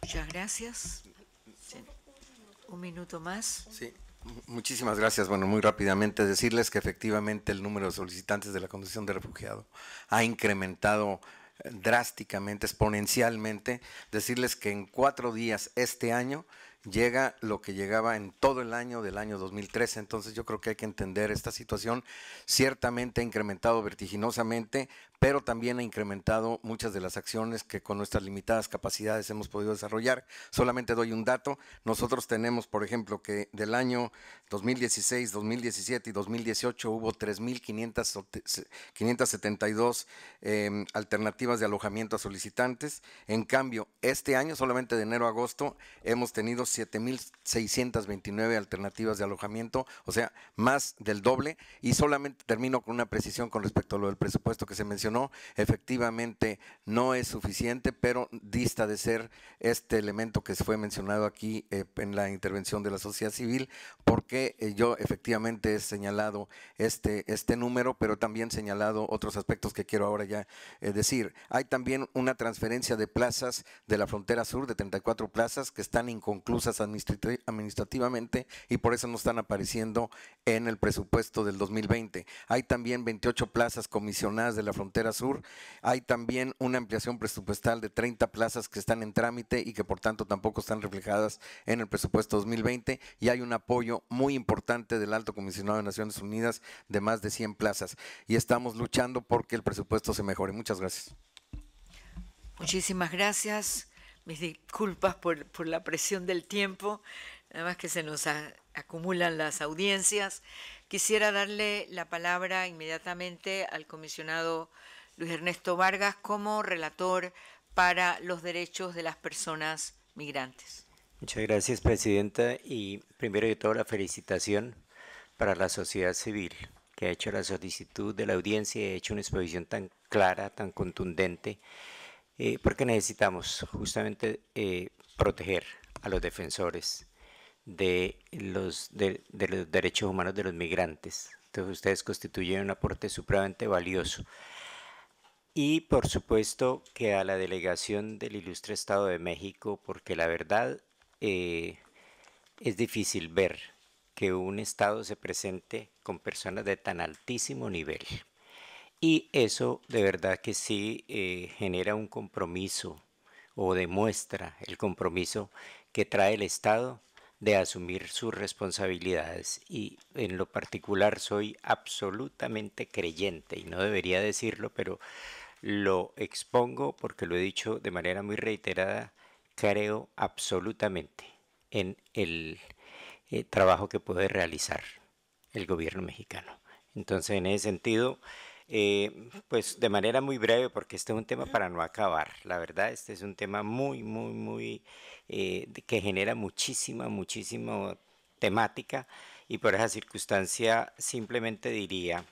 Muchas gracias. Un minuto más. Sí. Muchísimas gracias. Bueno, muy rápidamente decirles que efectivamente el número de solicitantes de la condición de refugiado ha incrementado drásticamente, exponencialmente, decirles que en cuatro días este año llega lo que llegaba en todo el año del año 2013. Entonces yo creo que hay que entender esta situación. Ciertamente ha incrementado vertiginosamente, pero también ha incrementado muchas de las acciones que con nuestras limitadas capacidades hemos podido desarrollar. Solamente doy un dato. Nosotros tenemos, por ejemplo, que del año 2016, 2017 y 2018 hubo 3.572 eh, em, alternativas de alojamiento a solicitantes. En cambio, este año, solamente de enero a agosto, hemos tenido 7.629 alternativas de alojamiento, o sea, más del doble. Y solamente termino con una precisión con respecto a lo del presupuesto que se mencionó efectivamente no es suficiente, pero dista de ser este elemento que se fue mencionado aquí eh, en la intervención de la sociedad civil, porque eh, yo efectivamente he señalado este, este número, pero también señalado otros aspectos que quiero ahora ya eh, decir. Hay también una transferencia de plazas de la frontera sur, de 34 plazas, que están inconclusas administrativamente y por eso no están apareciendo en el presupuesto del 2020. Hay también 28 plazas comisionadas de la frontera sur. Hay también una ampliación presupuestal de 30 plazas que están en trámite y que por tanto tampoco están reflejadas en el presupuesto 2020 y hay un apoyo muy importante del Alto Comisionado de Naciones Unidas de más de 100 plazas y estamos luchando porque el presupuesto se mejore. Muchas gracias. Muchísimas gracias. Mis disculpas por, la presión del tiempo, nada más que se nos acumulan las audiencias. Quisiera darle la palabra inmediatamente al comisionado Luis Ernesto Vargas como relator para los derechos de las personas migrantes. Muchas gracias, Presidenta. Y primero de todo, la felicitación para la sociedad civil que ha hecho la solicitud de la audiencia y ha hecho una exposición tan clara, tan contundente, eh, porque necesitamos justamente eh, proteger a los defensores de los, de, los derechos humanos de los migrantes. Entonces ustedes constituyen un aporte supremamente valioso. Y por supuesto que a la delegación del Ilustre Estado de México, porque la verdad eh, es difícil ver que un Estado se presente con personas de tan altísimo nivel. Y eso de verdad que sí eh, genera un compromiso o demuestra el compromiso que trae el Estado de asumir sus responsabilidades y en lo particular soy absolutamente creyente y no debería decirlo, pero lo expongo porque lo he dicho de manera muy reiterada, creo absolutamente en el eh, trabajo que puede realizar el gobierno mexicano. Entonces, en ese sentido, eh, pues de manera muy breve, porque este es un tema para no acabar, la verdad, este es un tema muy, muy, muy, eh, que genera muchísima, muchísima temática y por esa circunstancia simplemente diría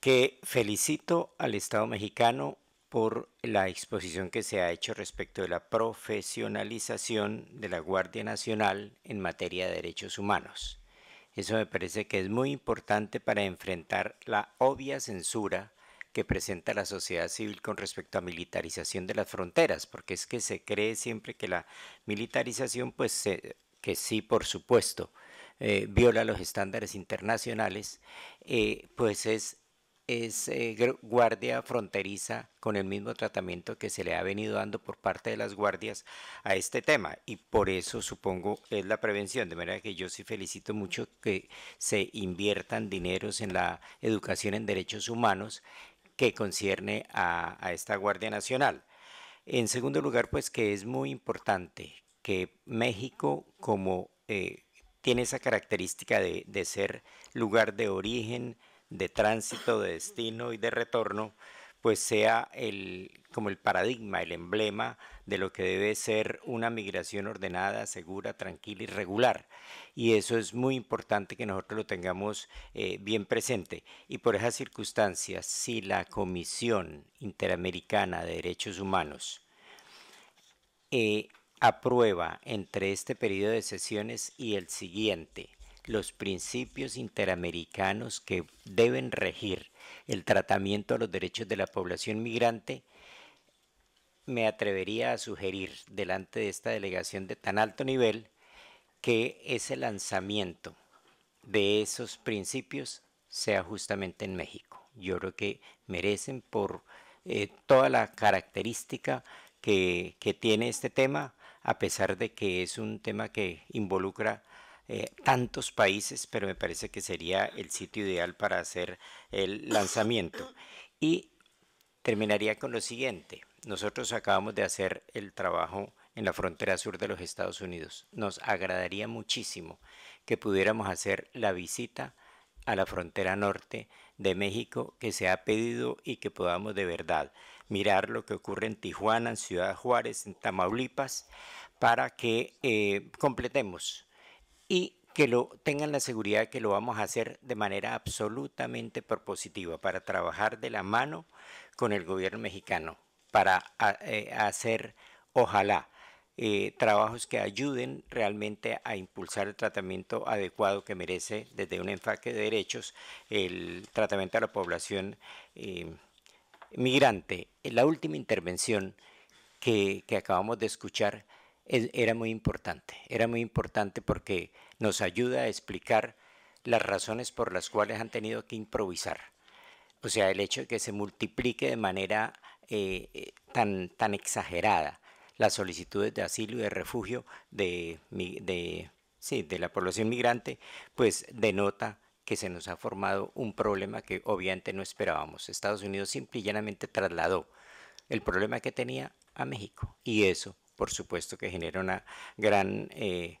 que felicito al Estado mexicano por la exposición que se ha hecho respecto de la profesionalización de la Guardia Nacional en materia de derechos humanos. Eso me parece que es muy importante para enfrentar la obvia censura que presenta la sociedad civil con respecto a militarización de las fronteras, porque es que se cree siempre que la militarización, pues que sí, por supuesto, eh, viola los estándares internacionales, eh, pues es es eh, guardia fronteriza con el mismo tratamiento que se le ha venido dando por parte de las guardias a este tema y por eso supongo es la prevención, de manera que yo sí felicito mucho que se inviertan dineros en la educación en derechos humanos que concierne a, esta Guardia Nacional. En segundo lugar, pues que es muy importante que México como... Eh, tiene esa característica de, de ser lugar de origen, de tránsito, de destino y de retorno, pues sea el, como el paradigma, el emblema de lo que debe ser una migración ordenada, segura, tranquila y regular. Y eso es muy importante que nosotros lo tengamos eh, bien presente. Y por esas circunstancias, si la Comisión Interamericana de Derechos Humanos eh, aprueba entre este periodo de sesiones y el siguiente los principios interamericanos que deben regir el tratamiento a los derechos de la población migrante, me atrevería a sugerir delante de esta delegación de tan alto nivel que ese lanzamiento de esos principios sea justamente en México. Yo creo que merecen por eh, toda la característica que, que tiene este tema, a pesar de que es un tema que involucra eh, tantos países, pero me parece que sería el sitio ideal para hacer el lanzamiento. Y terminaría con lo siguiente. Nosotros acabamos de hacer el trabajo en la frontera sur de los Estados Unidos. Nos agradaría muchísimo que pudiéramos hacer la visita a la frontera norte de México que se ha pedido y que podamos de verdad mirar lo que ocurre en Tijuana, en Ciudad Juárez, en Tamaulipas, para que eh, completemos y que lo tengan la seguridad de que lo vamos a hacer de manera absolutamente propositiva para trabajar de la mano con el gobierno mexicano para eh, hacer, ojalá, eh, trabajos que ayuden realmente a impulsar el tratamiento adecuado que merece desde un enfoque de derechos el tratamiento a la población eh, migrante. La última intervención que acabamos de escuchar era muy importante. Era muy importante porque nos ayuda a explicar las razones por las cuales han tenido que improvisar. O sea, el hecho de que se multiplique de manera eh, eh, tan, tan exagerada las solicitudes de asilo y de refugio de, de, de la población migrante, pues denota que se nos ha formado un problema que obviamente no esperábamos. Estados Unidos simple y llanamente trasladó el problema que tenía a México y eso por supuesto que genera una gran, eh,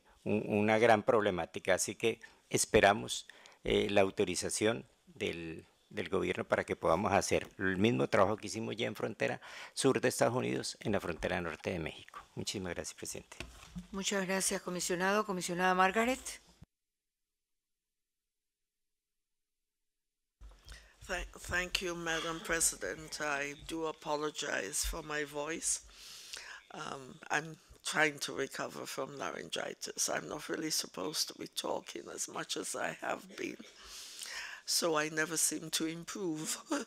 problemática. Así que esperamos eh, la autorización del, del gobierno para que podamos hacer el mismo trabajo que hicimos ya en frontera sur de Estados Unidos, en la frontera norte de México. Muchísimas gracias, presidente. Muchas gracias, comisionado. Comisionada Margaret. Thank you, Madam President. I do apologize for my voice. Um, I'm trying to recover from laryngitis. I'm not really supposed to be talking as much as I have been, so I never seem to improve.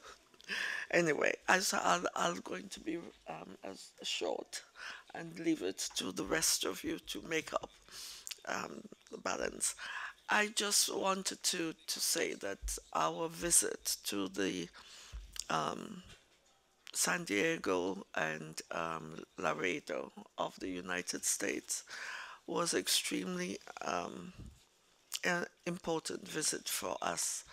anyway, as I'll, I'll going to be um, as short and leave it to the rest of you to make up um, the balance. I just wanted to, to say that our visit to the um, San Diego and um, Laredo of the United States was extremely um, an important visit for us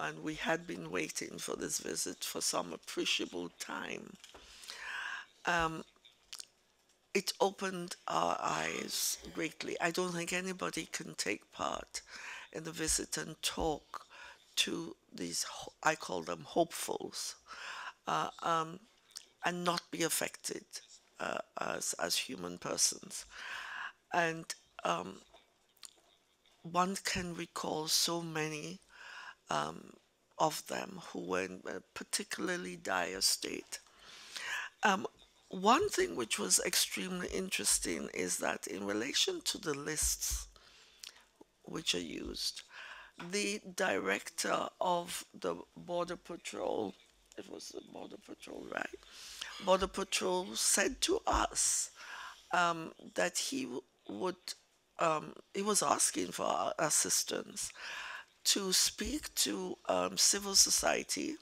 and we had been waiting for this visit for some appreciable time. Um, it opened our eyes greatly. I don't think anybody can take part in the visit and talk to these, I call them hopefuls, uh, um, and not be affected uh, as as human persons. And um, one can recall so many um, of them who were in a particularly dire state. Um, one thing which was extremely interesting is that in relation to the lists which are used, the director of the Border Patrol it was the Border Patrol, right? Border Patrol said to us um, that he would, um, he was asking for assistance to speak to um, civil society,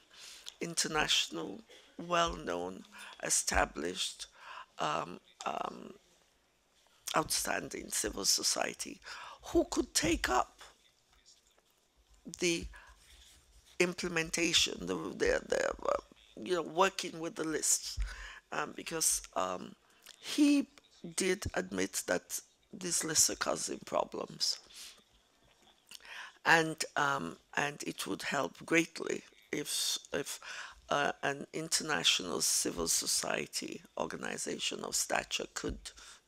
international, well known, established, um, um, outstanding civil society who could take up the implementation, the, the, the uh, you know, working with the lists, um, because um, he did admit that these lists are causing problems, and um, and it would help greatly if if uh, an international civil society organization of stature could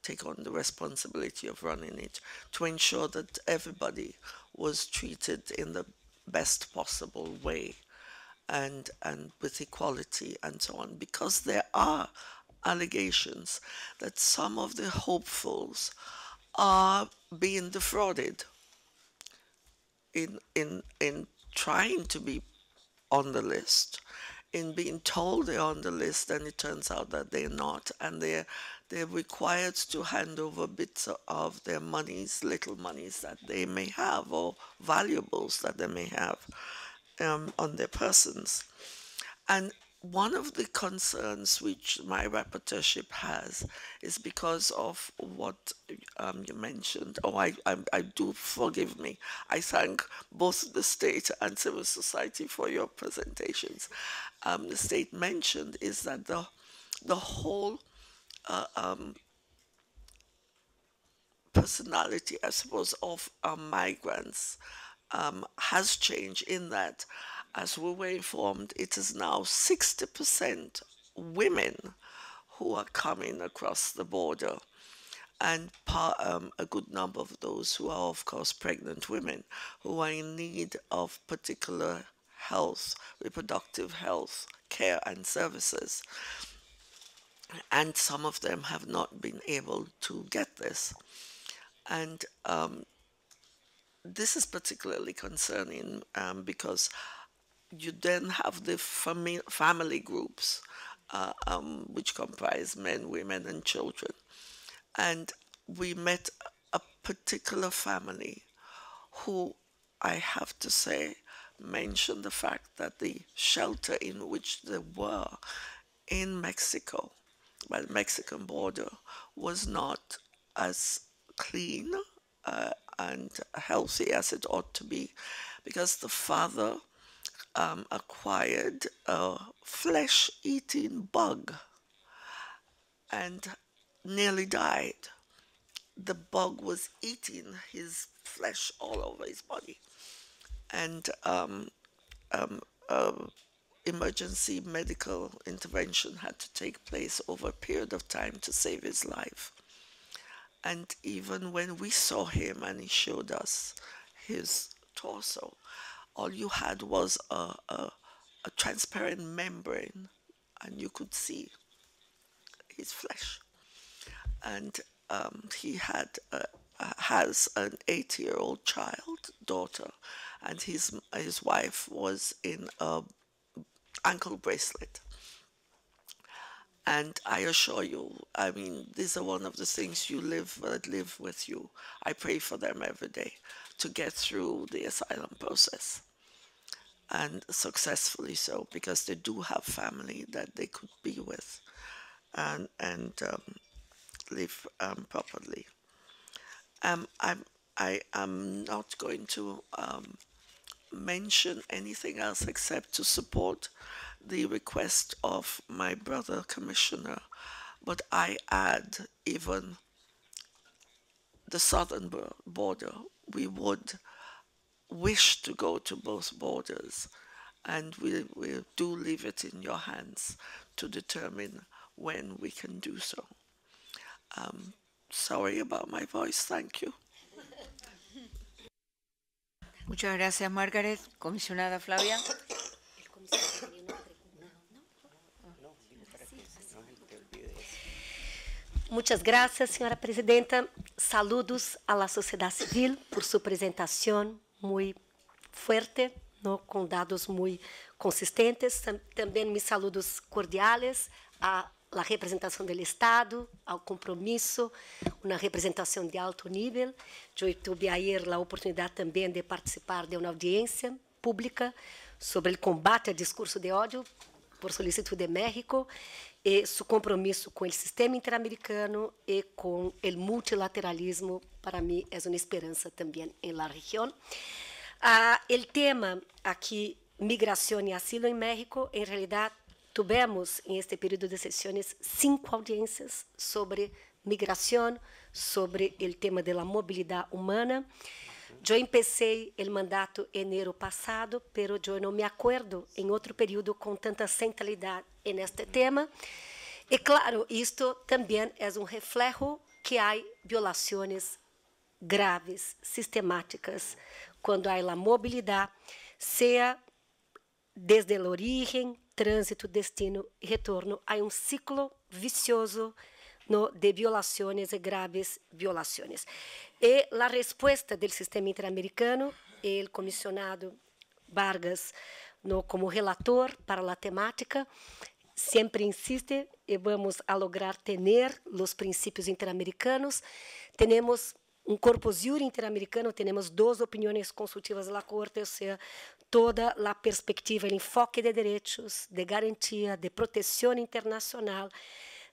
take on the responsibility of running it to ensure that everybody was treated in the best possible way and and with equality and so on because there are allegations that some of the hopefuls are being defrauded in in in trying to be on the list in being told they're on the list and it turns out that they're not and they're they're required to hand over bits of their monies, little monies that they may have, or valuables that they may have um, on their persons. And one of the concerns which my rapporteurship has is because of what um, you mentioned. Oh, I, I, I, do forgive me. I thank both the state and civil society for your presentations. Um, the state mentioned is that the the whole uh, um, personality, I suppose, of um, migrants um, has changed in that, as we were informed, it is now 60% women who are coming across the border and um, a good number of those who are, of course, pregnant women who are in need of particular health, reproductive health care and services and some of them have not been able to get this. And um, this is particularly concerning um, because you then have the fami family groups, uh, um, which comprise men, women, and children. And we met a particular family who I have to say mentioned the fact that the shelter in which they were in Mexico well, Mexican border was not as clean uh, and healthy as it ought to be because the father um, acquired a flesh eating bug and nearly died. The bug was eating his flesh all over his body. And um, um, uh, emergency medical intervention had to take place over a period of time to save his life. And even when we saw him and he showed us his torso, all you had was a, a, a transparent membrane and you could see his flesh. And um, he had a, has an eight-year-old child daughter, and his his wife was in a ankle bracelet. And I assure you, I mean, these are one of the things you live that uh, live with you. I pray for them every day to get through the asylum process and successfully so because they do have family that they could be with and and um, live um, properly. Um, I'm I am not going to um, mention anything else except to support the request of my brother commissioner, but I add even the southern border. We would wish to go to both borders, and we, we do leave it in your hands to determine when we can do so. Um, sorry about my voice, thank you. Muchas gracias, Margaret. Comisionada Flavia. Muchas gracias, señora presidenta. Saludos a la sociedad civil por su presentación muy fuerte, con datos muy consistentes. También mis saludos cordiales a a representação do Estado, ao compromisso, uma representação de alto nível. Eu tive a oportunidade também de participar de uma audiência pública sobre o combate ao discurso de ódio por solicitude de México e eh, seu compromisso com o sistema interamericano e eh, com o multilateralismo para mim é uma esperança também em la região. Ah, o tema aqui migração e asilo em México, em realidade Tivemos, em este período de sessões cinco audiências sobre migração, sobre o tema da mobilidade humana. Eu comecei o mandato em enero passado, pero eu não me acordo em outro período com tanta centralidade neste tema. E claro, isto também é um reflejo que há violações graves, sistemáticas, quando há a mobilidade, seja desde a origem, trânsito, destino e retorno há um ciclo vicioso no, de violações e graves violações. E a resposta do sistema interamericano, o comissionado Vargas, no, como relator para a temática, sempre insiste e eh, vamos a lograr ter os princípios interamericanos. Temos um corpo júri interamericano, temos duas opiniões consultivas da Corte, ou seja, toda a perspectiva, o enfoque de direitos, de garantia, de proteção internacional,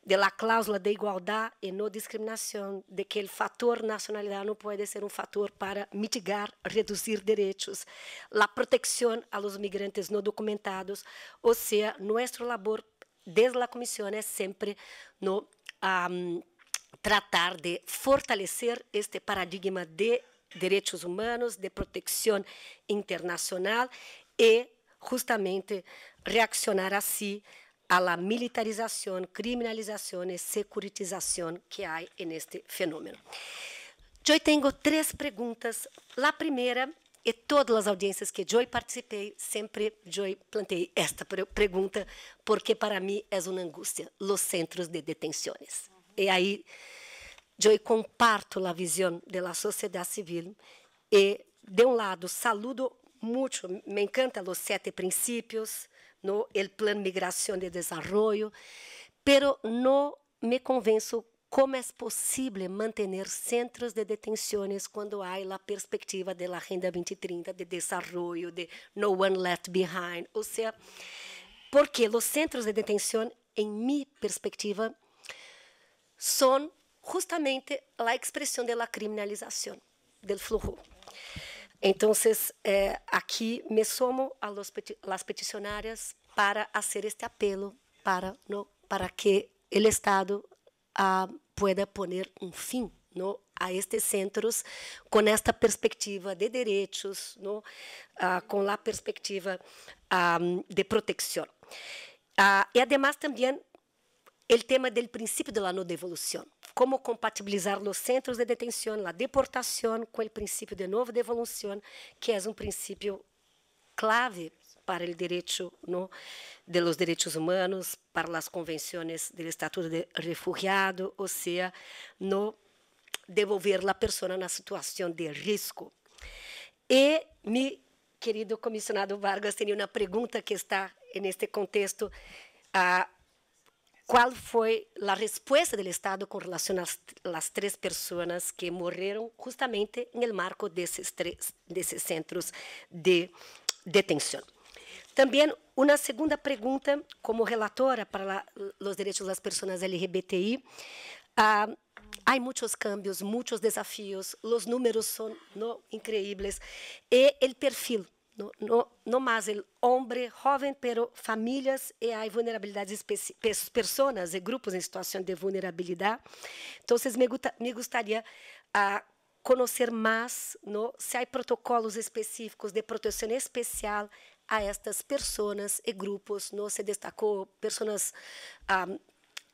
de la cláusula de igualdade e não discriminação, de que o fator nacionalidade não pode ser um fator para mitigar, reduzir direitos, a proteção a los migrantes não documentados, ou seja, nosso labor desde a comissão é sempre no um, tratar de fortalecer este paradigma de Direitos Humanos, de Proteção Internacional e, justamente, reaccionar a si à militarização, criminalização e securitização que há neste fenômeno. Eu tenho três perguntas. A primeira e todas as audiências que eu participei, sempre eu plantei esta pergunta, porque para mim é uma angústia, os centros de detenções. Uhum. E aí eu comparto a visão da sociedade civil e, de um lado, saludo muito, me encanta os sete princípios, o plano migração e de desenvolvimento, mas não me convenço como é possível manter centros de detenções quando há a perspectiva da Agenda 2030 de desenvolvimento, de No One Left Behind. Ou seja, porque os centros de detenção, em minha perspectiva, são justamente eh, a expressão da criminalização do flujo. Então, eh, aqui me somo a peti las peticionárias para fazer este apelo para, no, para que o Estado ah, pueda poner um fim no, a estes centros com esta perspectiva de direitos, no, ah, com a perspectiva ah, de proteção. e, ah, además, também o tema do princípio da não devolução como compatibilizar os centros de detenção, a deportação, com o princípio de novo devolução, que é um princípio clave para o direito no, de los direitos humanos, para as convenções do Estatuto de Refugiado, ou seja, no devolver a pessoa na situação de risco. E, meu querido comissionado Vargas, tenho uma pergunta que está neste contexto. Ah, cuál fue la respuesta del Estado con relación a las tres personas que murieron justamente en el marco de esos centros de detención? También una segunda pregunta como relatora para los derechos de las personas LGBTI, ah, Hay muchos cambios, muchos desafíos, los números son increíbles y eh, el perfil No, no, o homem, el jovem, pero famílias e há vulnerabilidades, pessoas e grupos em situação de vulnerabilidade. Então, me, me gustaría ah, conhecer mais no, se há protocolos específicos de proteção especial a estas pessoas e grupos. No se destacou pessoas, ah,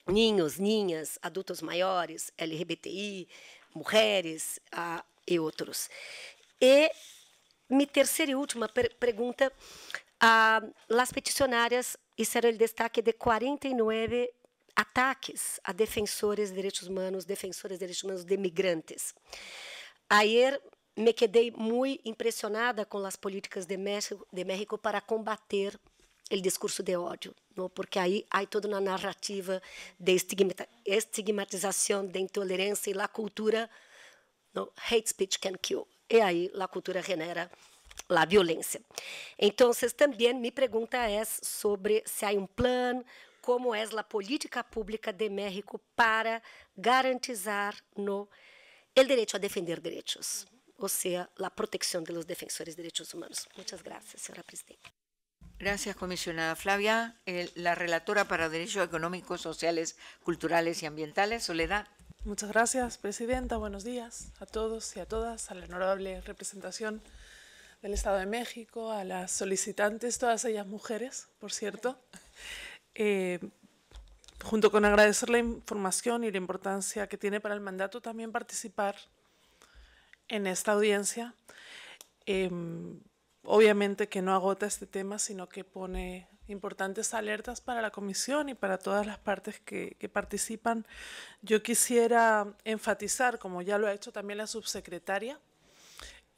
ninhos, ninhas, adultos maiores, LGBTI, mulheres e outros. E me terceira e última pergunta: ah, as peticionárias, peticionarias hicieron o destaque de 49 ataques a defensores de direitos humanos, defensores de direitos humanos de migrantes. Ayer me quedei muito impressionada com as políticas de México, de México para combater o discurso de ódio, não? porque aí há toda uma narrativa de estigmatização, de intolerância e a cultura não? hate speech can kill. Y e ahí la cultura genera la violencia. Entonces, también mi pregunta es sobre si hay un plan, cómo es la política pública de México para garantizar no el derecho a defender derechos, o sea, la protección de los defensores de derechos humanos. Muchas gracias, señora presidenta. Gracias, comisionada Flavia. la relatora para Derechos Económicos, Sociales, Culturales y Ambientales, Soledad Muchas gracias, Presidenta. Buenos días a todos y a todas, a la honorable representación del Estado de México, a las solicitantes, todas ellas mujeres, por cierto. Eh, junto con agradecer la información y la importancia que tiene para el mandato, también participar en esta audiencia. Em, obviamente que no agota este tema, sino que pone importantes alertas para la comisión y para todas las partes que, participan. Yo quisiera enfatizar, como ya lo ha hecho también la subsecretaria,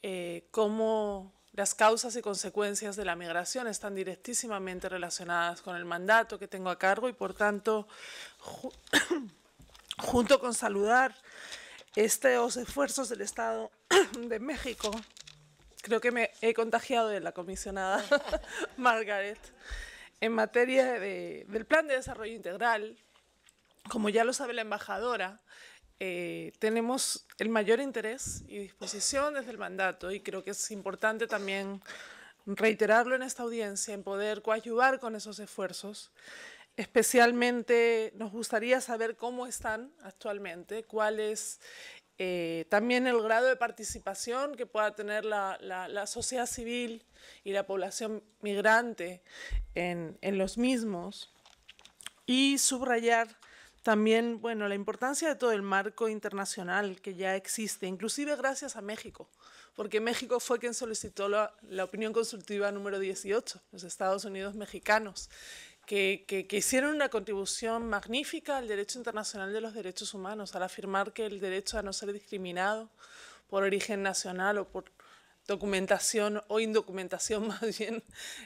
eh, cómo las causas y consecuencias de la migración están directísimamente relacionadas con el mandato que tengo a cargo y, por tanto, junto con saludar estos esfuerzos del Estado de México, creo que me he contagiado de la comisionada Margaret en materia del Plan de Desarrollo Integral, como ya lo sabe la embajadora, eh, tenemos el mayor interés y disposición desde el mandato y creo que es importante también reiterarlo en esta audiencia, en poder coadyuvar con esos esfuerzos. Especialmente nos gustaría saber cómo están actualmente, cuál es eh, también el grado de participación que pueda tener la, sociedad civil y la población migrante en, los mismos y subrayar también bueno, la importancia de todo el marco internacional que ya existe, inclusive gracias a México, porque México fue quien solicitó la, la opinión consultiva número 18, los Estados Unidos mexicanos, que, hicieron una contribución magnífica al derecho internacional de los derechos humanos al afirmar que el derecho a no ser discriminado por origen nacional o por documentación o indocumentación más bien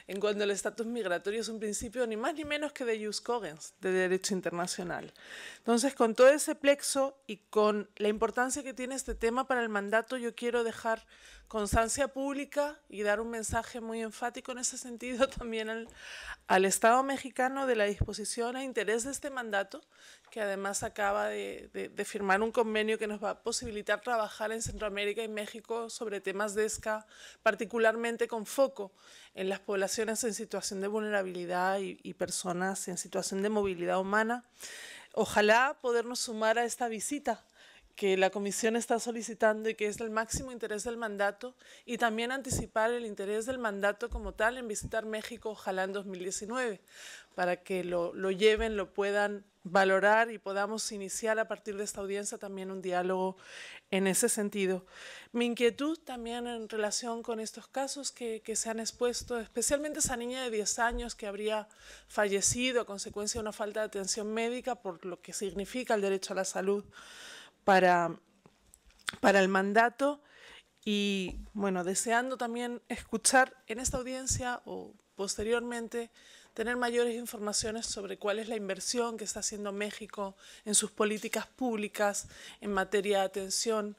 en cuanto al estatus migratorio es un principio ni más ni menos que de Jus Cogens, de derecho internacional. Entonces, con todo ese plexo y con la importancia que tiene este tema para el mandato, yo quiero dejar constancia pública y dar un mensaje muy enfático en ese sentido también al, Estado mexicano de la disposición e interés de este mandato, que además acaba de, firmar un convenio que nos va a posibilitar trabajar en Centroamérica y México sobre temas de ESCA, particularmente con foco en las poblaciones en situación de vulnerabilidad y, y personas en situación de movilidad humana. Ojalá podernos sumar a esta visita que la Comisión está solicitando y que es el máximo interés del mandato, y también anticipar el interés del mandato como tal en visitar México, ojalá en 2019, para que lo, lleven, lo puedan valorar y podamos iniciar a partir de esta audiencia también un diálogo en ese sentido. Mi inquietud también en relación con estos casos que, que se han expuesto, especialmente esa niña de 10 años que habría fallecido a consecuencia de una falta de atención médica por lo que significa el derecho a la salud para, para el mandato y bueno, deseando también escuchar en esta audiencia o posteriormente tener mayores informaciones sobre cuál es la inversión que está haciendo México en sus políticas públicas en materia de atención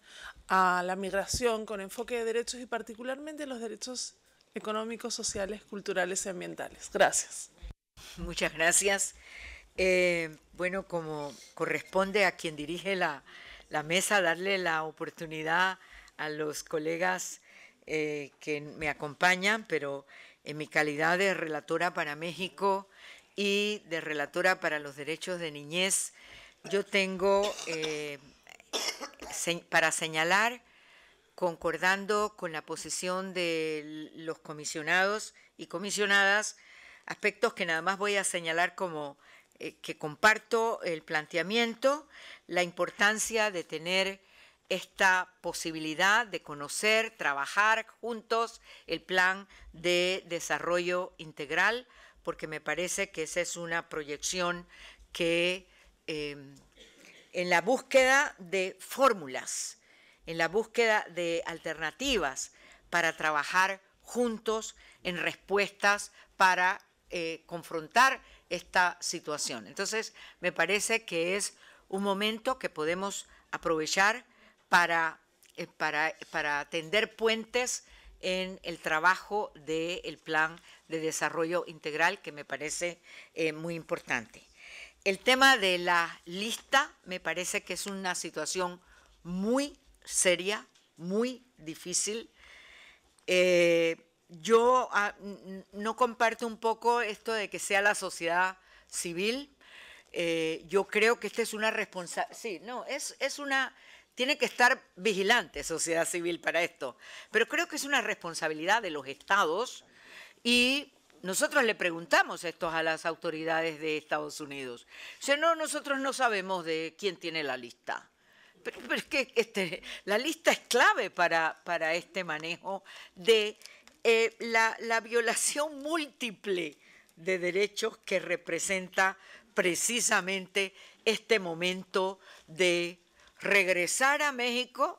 a la migración con enfoque de derechos y particularmente los derechos económicos, sociales, culturales y ambientales. Gracias. Muchas gracias. Eh, bueno, como corresponde a quien dirige la, la mesa, darle la oportunidad a los colegas eh, que me acompañan, pero en mi calidad de relatora para México y de relatora para los derechos de niñez, yo tengo eh, para señalar, concordando con la posición de los comisionados y comisionadas, aspectos que nada más voy a señalar como eh, que comparto el planteamiento, la importancia de tener esta posibilidad de conocer, trabajar juntos el plan de desarrollo integral, porque me parece que esa es una proyección que em, en la búsqueda de fórmulas, en la búsqueda de alternativas para trabajar juntos en respuestas para eh, confrontar esta situación. Entonces, me parece que es un momento que podemos aprovechar eh, para, para, tender puentes en el trabajo del plan de desarrollo integral, que me parece eh, muy importante. El tema de la lista me parece que es una situación muy seria, muy difícil yo ah, no comparto un poco esto de que sea la sociedad civil. Eh, yo creo que esta es una responsabilidad. Sí, no, es, es una. Tiene que estar vigilante sociedad civil para esto. Pero creo que es una responsabilidad de los estados y nosotros le preguntamos esto a las autoridades de Estados Unidos. O sea, no, nosotros no sabemos de quién tiene la lista. Pero, es que este, la lista es clave para, para este manejo de eh, la, violación múltiple de derechos que representa precisamente este momento de regresar a México,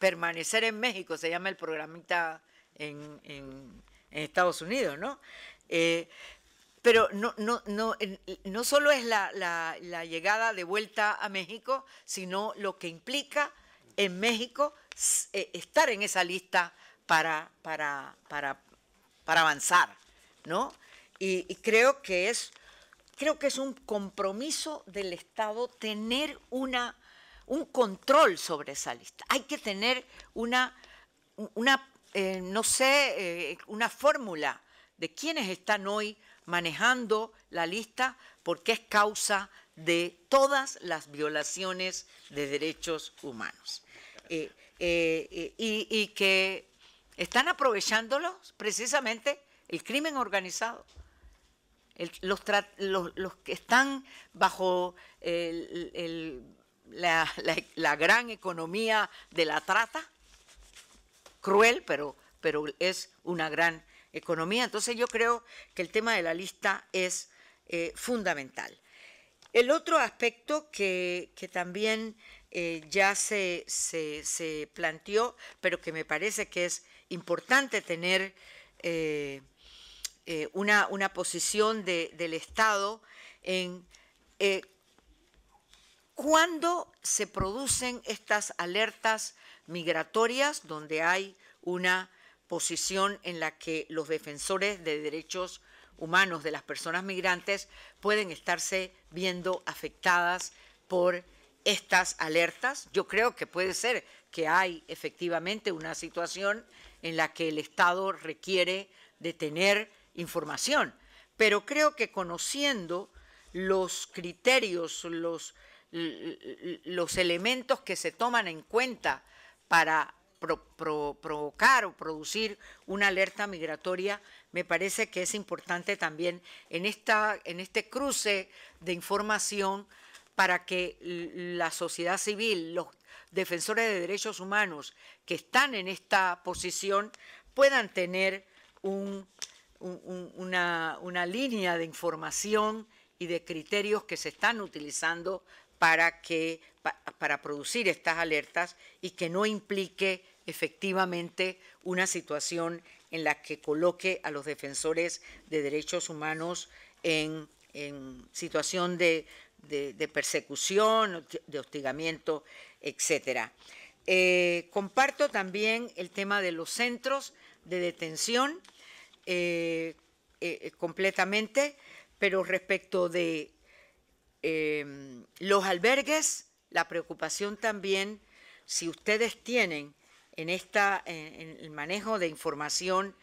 permanecer en México, se llama el programita en, Estados Unidos, ¿no? Eh, pero no, no, solo es la, la, llegada de vuelta a México, sino lo que implica en México eh, estar en esa lista para, para, avanzar, ¿no? Y, creo que es creo que es un compromiso del Estado tener una un control sobre esa lista. Hay que tener una, una eh, no sé, eh, una fórmula de quiénes están hoy manejando la lista porque es causa de todas las violaciones de derechos humanos. Eh, y que están aprovechándolos precisamente el crimen organizado. los, que están bajo la, gran economía de la trata, cruel, pero, pero es una gran economía. Entonces yo creo que el tema de la lista es eh, fundamental. El otro aspecto que, también eh, ya se, se, se planteó, pero que me parece que es importante tener eh, eh, una, posición del Estado en eh, cuándo se producen estas alertas migratorias donde hay una posición en la que los defensores de derechos humanos de las personas migrantes pueden estarse viendo afectadas por estas alertas. Yo creo que puede ser que hay efectivamente una situación en la que el Estado requiere de tener información. Pero creo que conociendo los criterios, los, los elementos que se toman en cuenta para provocar o producir una alerta migratoria, me parece que es importante también en, esta, en este cruce de información para que la sociedad civil, los defensores de derechos humanos que están en esta posición puedan tener una, línea de información y de criterios que se están utilizando para, que, para producir estas alertas y que no implique efectivamente una situación en la que coloque a los defensores de derechos humanos en situación de de, persecución, de hostigamiento, etcétera. Eh, comparto también el tema de los centros de detención eh, eh, completamente, pero respecto de em, los albergues, la preocupación también, si ustedes tienen en, esta, en el manejo de información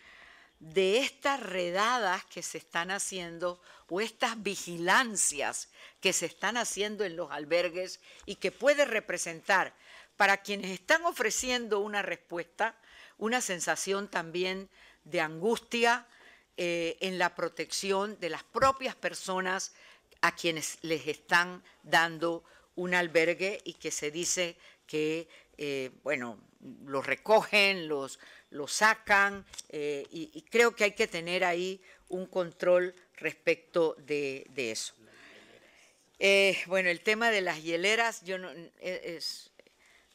de estas redadas que se están haciendo o estas vigilancias que se están haciendo en los albergues y que puede representar para quienes están ofreciendo una respuesta una sensación también de angustia eh, en la protección de las propias personas a quienes les están dando un albergue y que se dice que, eh, bueno, los recogen, los, lo sacan eh, y, creo que hay que tener ahí un control respecto de, eso. Eh, bueno, el tema de las hieleras, yo no, eh,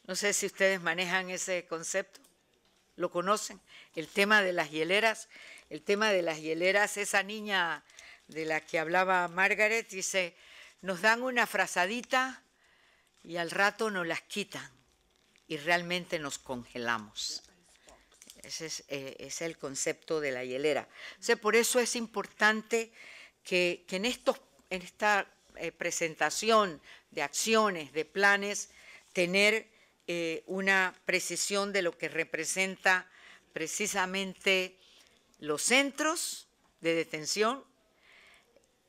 no sé si ustedes manejan ese concepto, lo conocen, el tema de las hieleras, el tema de las hieleras, esa niña de la que hablaba Margaret dice, nos dan una frazadita y al rato nos las quitan y realmente nos congelamos. Ese eh, es, el concepto de la hielera. por eso es importante que, en, estos, en esta eh, presentación de acciones, de planes, tener eh, una precisión de lo que representa precisamente los centros de detención,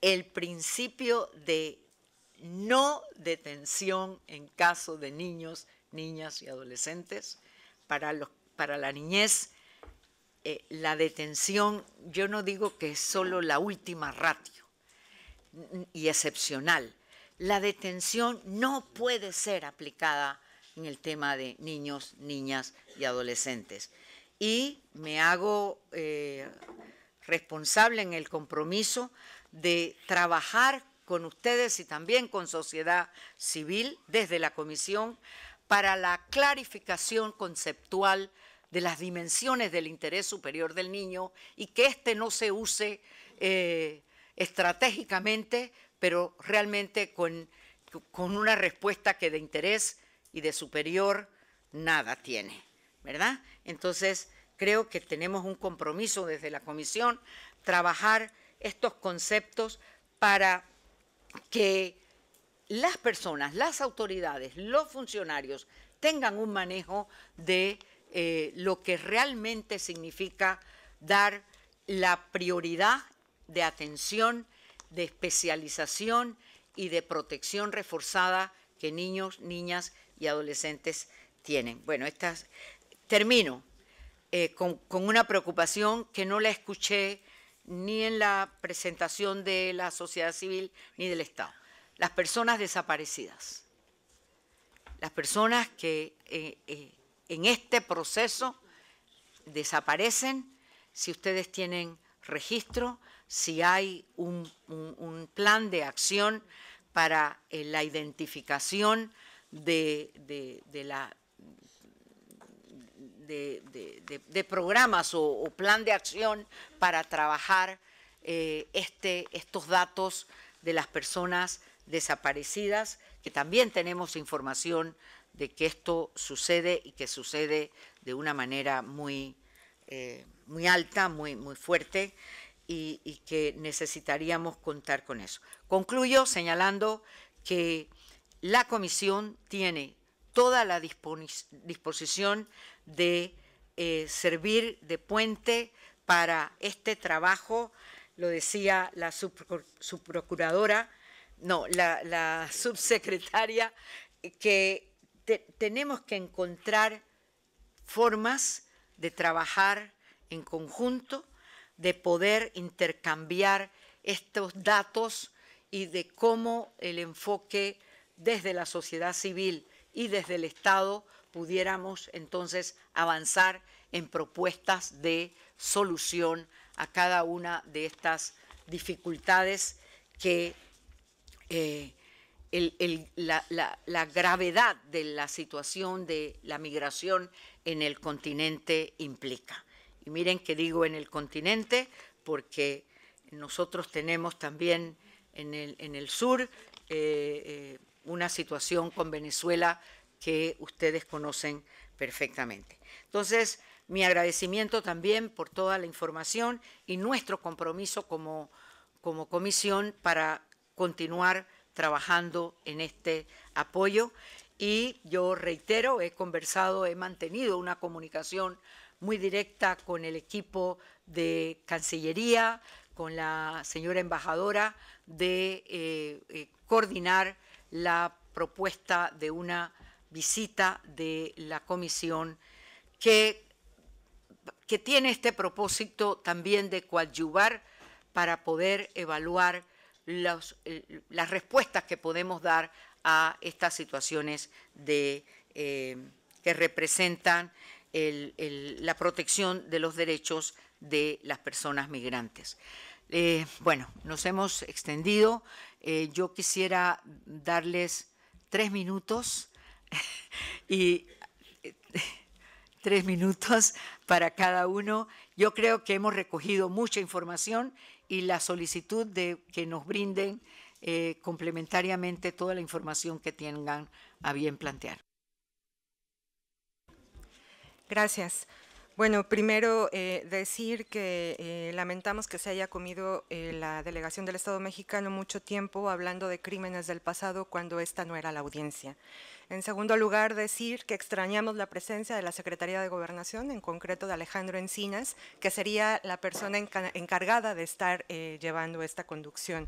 el principio de no detención en caso de niños, niñas y adolescentes para los para la niñez, eh, la detención, yo no digo que es solo la última ratio mm, y excepcional. La detención no puede ser aplicada en el tema de niños, niñas y adolescentes. Y me hago eh, responsable en el compromiso de trabajar con ustedes y también con sociedad civil desde la comisión para la clarificación conceptual de las dimensiones del interés superior del niño y que éste no se use eh, estratégicamente, pero realmente con, con una respuesta que de interés y de superior nada tiene, ¿verdad? Entonces, creo que tenemos un compromiso desde la comisión, trabajar estos conceptos para que las personas, las autoridades, los funcionarios tengan un manejo de eh, lo que realmente significa dar la prioridad de atención, de especialización y de protección reforzada que niños, niñas y adolescentes tienen. Bueno, estas, termino eh, con, una preocupación que no la escuché ni en la presentación de la sociedad civil ni del Estado. Las personas desaparecidas, las personas que eh, en este proceso desaparecen si ustedes tienen registro, si hay un, plan de acción para eh, la identificación de, programas o, plan de acción para trabajar eh, este, estos datos de las personas desaparecidas que también tenemos información de que esto sucede y que sucede de una manera muy, eh, muy alta, muy, muy fuerte, y, que necesitaríamos contar con eso. Concluyo señalando que la Comisión tiene toda la disposición de eh, servir de puente para este trabajo, lo decía la subprocuradora no, la, subsecretaria, que tenemos que encontrar formas de trabajar en conjunto, de poder intercambiar estos datos y de cómo el enfoque desde la sociedad civil y desde el Estado pudiéramos entonces avanzar en propuestas de solución a cada una de estas dificultades que eh, la, gravedad de la situación de la migración en el continente implica. Y miren que digo en el continente porque nosotros tenemos también en el, en el sur eh, eh, una situación con Venezuela que ustedes conocen perfectamente. Entonces, mi agradecimiento también por toda la información y nuestro compromiso como, como comisión para continuar trabajando en este apoyo. Y yo reitero, he conversado, he mantenido una comunicación muy directa con el equipo de Cancillería, con la señora embajadora, de eh, eh, coordinar la propuesta de una visita de la comisión que, que tiene este propósito también de coadyuvar para poder evaluar eh, las respuestas que podemos dar a estas situaciones de, eh, que representan la protección de los derechos de las personas migrantes. Eh, bueno, nos hemos extendido. yo quisiera darles tres minutos y tres minutos para cada uno. Yo creo que hemos recogido mucha información y la solicitud de que nos brinden eh, complementariamente toda la información que tengan a bien plantear. Gracias. Bueno, primero eh, decir que eh, lamentamos que se haya comido eh, la delegación del Estado mexicano mucho tiempo hablando de crímenes del pasado cuando esta no era la audiencia. En segundo lugar, decir que extrañamos la presencia de la Secretaría de Gobernación, en concreto de Alejandro Encinas, que sería la persona encargada de estar llevando esta conducción.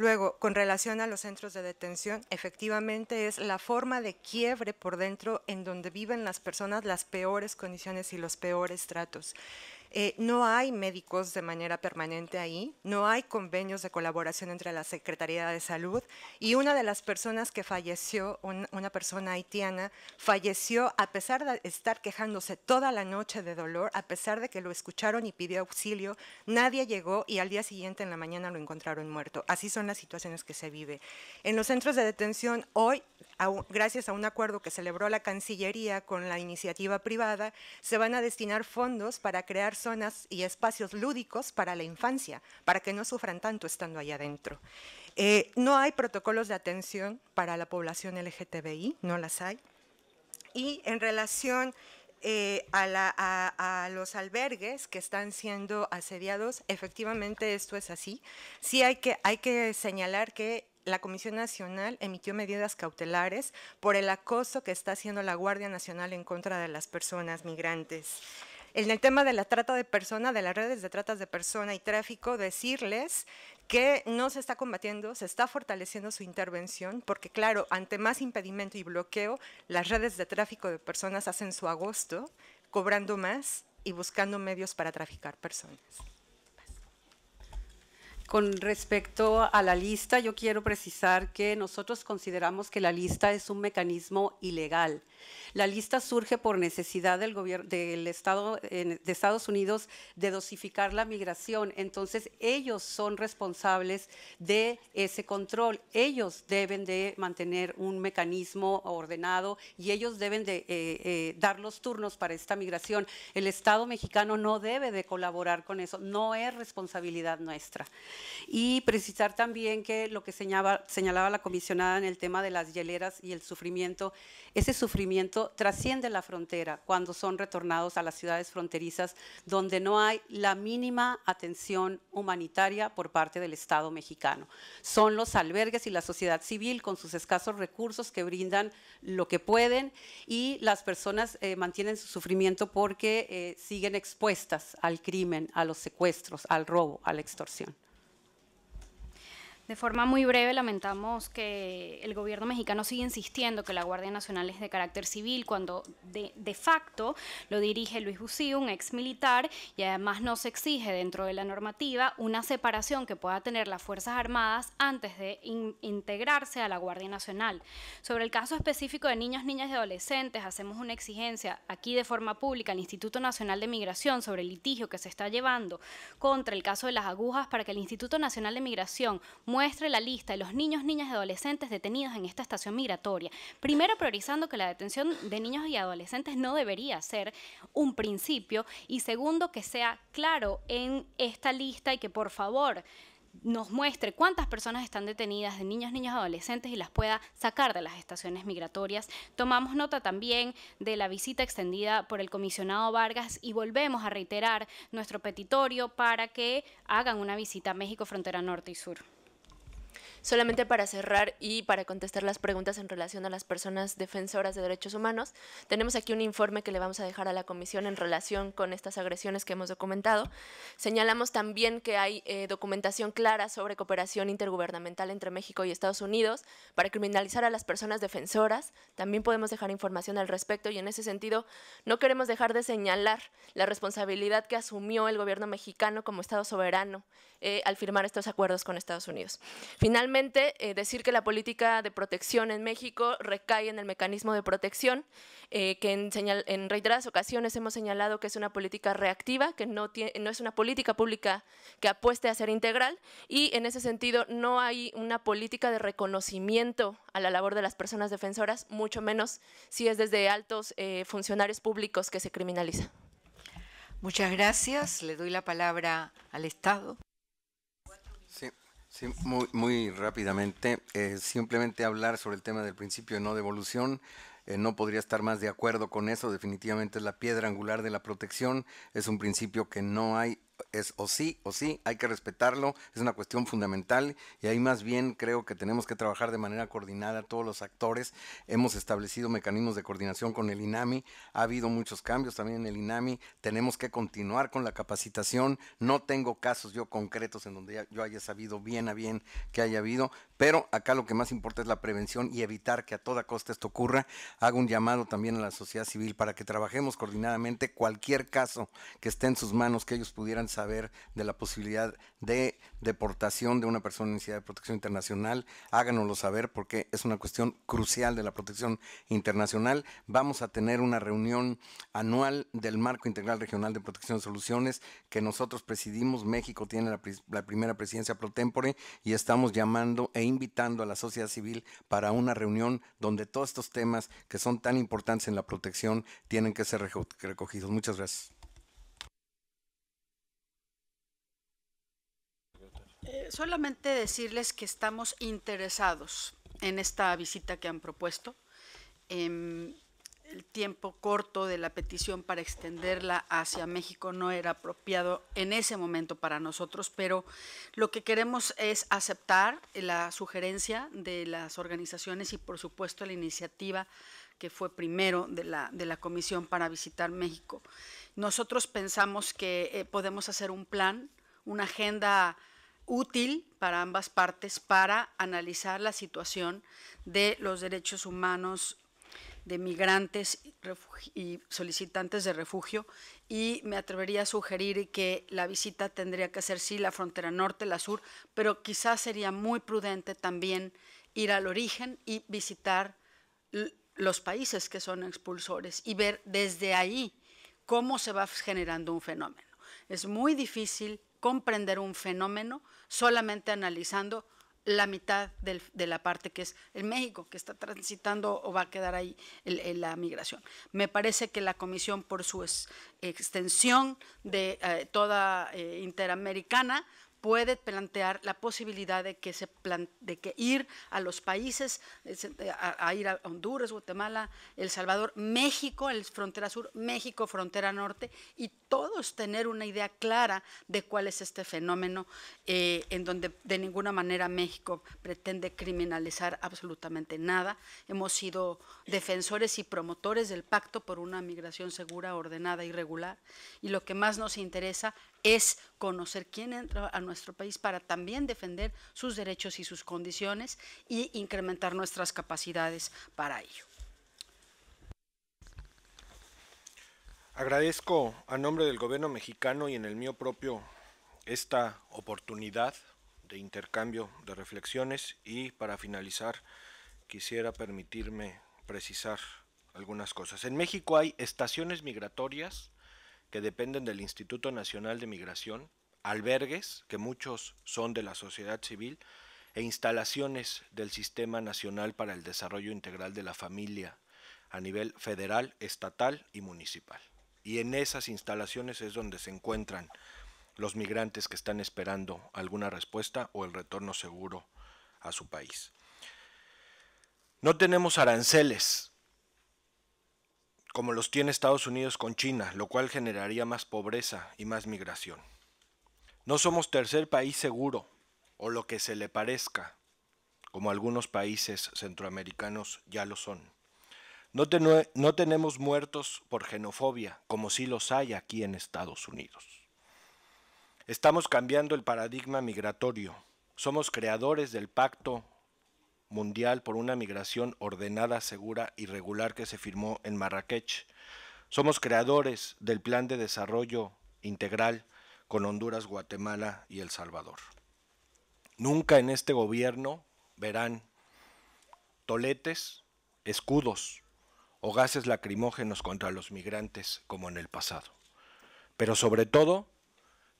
Luego, con relación a los centros de detención, efectivamente es la forma de quiebre por dentro en donde viven las personas las peores condiciones y los peores tratos. Eh, no hay médicos de manera permanente ahí, no hay convenios de colaboración entre la Secretaría de Salud y una de las personas que falleció, una persona haitiana, falleció a pesar de estar quejándose toda la noche de dolor, a pesar de que lo escucharon y pidió auxilio, nadie llegó y al día siguiente en la mañana lo encontraron muerto. Así son las situaciones que se vive. En los centros de detención hoy, gracias a un acuerdo que celebró la Cancillería con la iniciativa privada, se van a destinar fondos para crear zonas y espacios lúdicos para la infancia, para que no sufran tanto estando allá adentro. Eh, no hay protocolos de atención para la población LGTBI, no las hay. Y en relación eh, a, los albergues que están siendo asediados. Efectivamente, esto es así. Sí que, hay que señalar que la Comisión Nacional emitió medidas cautelares por el acoso que está haciendo la Guardia Nacional en contra de las personas migrantes en el tema de la trata de personas, de las redes de tratas de personas y tráfico, decirles que no se está combatiendo, se está fortaleciendo su intervención, porque claro, ante más impedimento y bloqueo, las redes de tráfico de personas hacen su agosto, cobrando más y buscando medios para traficar personas. Con respecto a la lista, yo quiero precisar que nosotros consideramos que la lista es un mecanismo ilegal. La lista surge por necesidad del gobierno del Estado de Estados Unidos de dosificar la migración. Entonces, ellos son responsables de ese control. Ellos deben de mantener un mecanismo ordenado y ellos deben de eh, eh, dar los turnos para esta migración. El Estado mexicano no debe de colaborar con eso. No es responsabilidad nuestra. Y precisar también que lo que señalaba, la comisionada en el tema de las hieleras y el sufrimiento, ese sufrimiento trasciende la frontera cuando son retornados a las ciudades fronterizas donde no hay la mínima atención humanitaria por parte del Estado mexicano. Son los albergues y la sociedad civil con sus escasos recursos que brindan lo que pueden y las personas eh, mantienen su sufrimiento porque eh, siguen expuestas al crimen, a los secuestros, al robo, a la extorsión. De forma muy breve, lamentamos que el gobierno mexicano siga insistiendo que la Guardia Nacional es de carácter civil cuando de, facto lo dirige Luis Bucío, un ex militar, y además no se exige dentro de la normativa una separación que pueda tener las Fuerzas Armadas antes de integrarse a la Guardia Nacional. Sobre el caso específico de niños, niñas y adolescentes, hacemos una exigencia aquí de forma pública al Instituto Nacional de Migración sobre el litigio que se está llevando contra el caso de las agujas para que el Instituto Nacional de Migración muestre la lista de los niños, niñas y adolescentes detenidos en esta estación migratoria. Primero priorizando que la detención de niños y adolescentes no debería ser un principio y segundo que sea claro en esta lista y que por favor nos muestre cuántas personas están detenidas de niños, niñas, adolescentes y las pueda sacar de las estaciones migratorias. Tomamos nota también de la visita extendida por el comisionado Vargas y volvemos a reiterar nuestro petitorio para que hagan una visita a México, frontera norte y sur. Solamente para cerrar y para contestar las preguntas en relación a las personas defensoras de derechos humanos, tenemos aquí un informe que le vamos a dejar a la comisión en relación con estas agresiones que hemos documentado. Señalamos también que hay eh, documentación clara sobre cooperación intergubernamental entre México y Estados Unidos para criminalizar a las personas defensoras. También podemos dejar información al respecto y en ese sentido no queremos dejar de señalar la responsabilidad que asumió el gobierno mexicano como Estado soberano eh, al firmar estos acuerdos con Estados Unidos. Finalmente, Finalmente, eh, decir que la política de protección en México recae en el mecanismo de protección, eh, que en, reiteradas ocasiones hemos señalado que es una política reactiva, que no, es una política pública que apueste a ser integral y en ese sentido no hay una política de reconocimiento a la labor de las personas defensoras, mucho menos si es desde altos eh, funcionarios públicos que se criminaliza. Muchas gracias. Le doy la palabra al Estado. Sí, muy, muy rápidamente, eh, simplemente hablar sobre el tema del principio de no devolución. Eh, no podría estar más de acuerdo con eso, definitivamente es la piedra angular de la protección, es un principio que no hay es o sí o sí, hay que respetarlo, es una cuestión fundamental y ahí más bien creo que tenemos que trabajar de manera coordinada todos los actores. Hemos establecido mecanismos de coordinación con el INAMI, ha habido muchos cambios también en el INAMI, tenemos que continuar con la capacitación. No tengo casos yo concretos en donde yo haya sabido bien a bien que haya habido, pero acá lo que más importa es la prevención y evitar que a toda costa esto ocurra. Hago un llamado también a la sociedad civil para que trabajemos coordinadamente cualquier caso que esté en sus manos que ellos pudieran saber de la posibilidad de deportación de una persona en necesidad de protección internacional, háganoslo saber porque es una cuestión crucial de la protección internacional. Vamos a tener una reunión anual del Marco Integral Regional de Protección de Soluciones que nosotros presidimos. México tiene la, la primera presidencia pro tempore y estamos llamando e invitando a la sociedad civil para una reunión donde todos estos temas que son tan importantes en la protección tienen que ser recogidos. Muchas gracias. solamente decirles que estamos interesados en esta visita que han propuesto. Em, el tiempo corto de la petición para extenderla hacia México no era apropiado en ese momento para nosotros, pero lo que queremos es aceptar la sugerencia de las organizaciones y por supuesto la iniciativa que fue primero de la, de la Comisión para visitar México. Nosotros pensamos que eh, podemos hacer un plan, una agenda útil para ambas partes para analizar la situación de los derechos humanos de migrantes y solicitantes de refugio y me atrevería a sugerir que la visita tendría que ser sí la frontera norte, la sur, pero quizás sería muy prudente también ir al origen y visitar los países que son expulsores y ver desde ahí cómo se va generando un fenómeno. Es muy difícil comprender un fenómeno solamente analizando la mitad de la parte que es el México, que está transitando o va a quedar ahí el, la migración. Me parece que la comisión, por su extensión de eh, toda eh, interamericana, puede plantear la posibilidad de que, se de que ir a los países, eh, a, ir a Honduras, Guatemala, El Salvador, México, el frontera sur, México, frontera norte, y todos tener una idea clara de cuál es este fenómeno eh, en donde de ninguna manera México pretende criminalizar absolutamente nada. Hemos sido defensores y promotores del pacto por una migración segura, ordenada y regular, y lo que más nos interesa es conocer quién entra a nuestro país para también defender sus derechos y sus condiciones y incrementar nuestras capacidades para ello. Agradezco a nombre del gobierno mexicano y en el mío propio esta oportunidad de intercambio de reflexiones y para finalizar quisiera permitirme precisar algunas cosas. En México hay estaciones migratorias que dependen del Instituto Nacional de Migración, albergues, que muchos son de la sociedad civil, e instalaciones del Sistema Nacional para el Desarrollo Integral de la Familia a nivel federal, estatal y municipal. Y en esas instalaciones es donde se encuentran los migrantes que están esperando alguna respuesta o el retorno seguro a su país. No tenemos aranceles como los tiene Estados Unidos con China, lo cual generaría más pobreza y más migración. No somos tercer país seguro, o lo que se le parezca, como algunos países centroamericanos ya lo son. No, tenemos muertos por xenofobia, como sí los hay aquí en Estados Unidos. Estamos cambiando el paradigma migratorio. Somos creadores del pacto mundial por una migración ordenada, segura y regular que se firmó en Marrakech. Somos creadores del Plan de Desarrollo Integral con Honduras, Guatemala y El Salvador. Nunca en este gobierno verán toletes, escudos o gases lacrimógenos contra los migrantes como en el pasado. Pero sobre todo,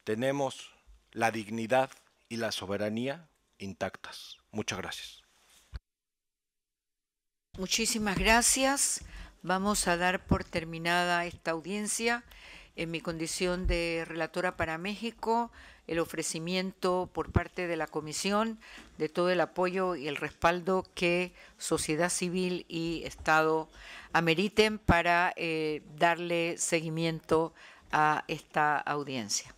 tenemos la dignidad y la soberanía intactas. Muchas gracias. Muchísimas gracias. Vamos a dar por terminada esta audiencia. En mi condición de relatora para México, el ofrecimiento por parte de la Comisión de todo el apoyo y el respaldo que sociedad civil y Estado ameriten para eh, darle seguimiento a esta audiencia.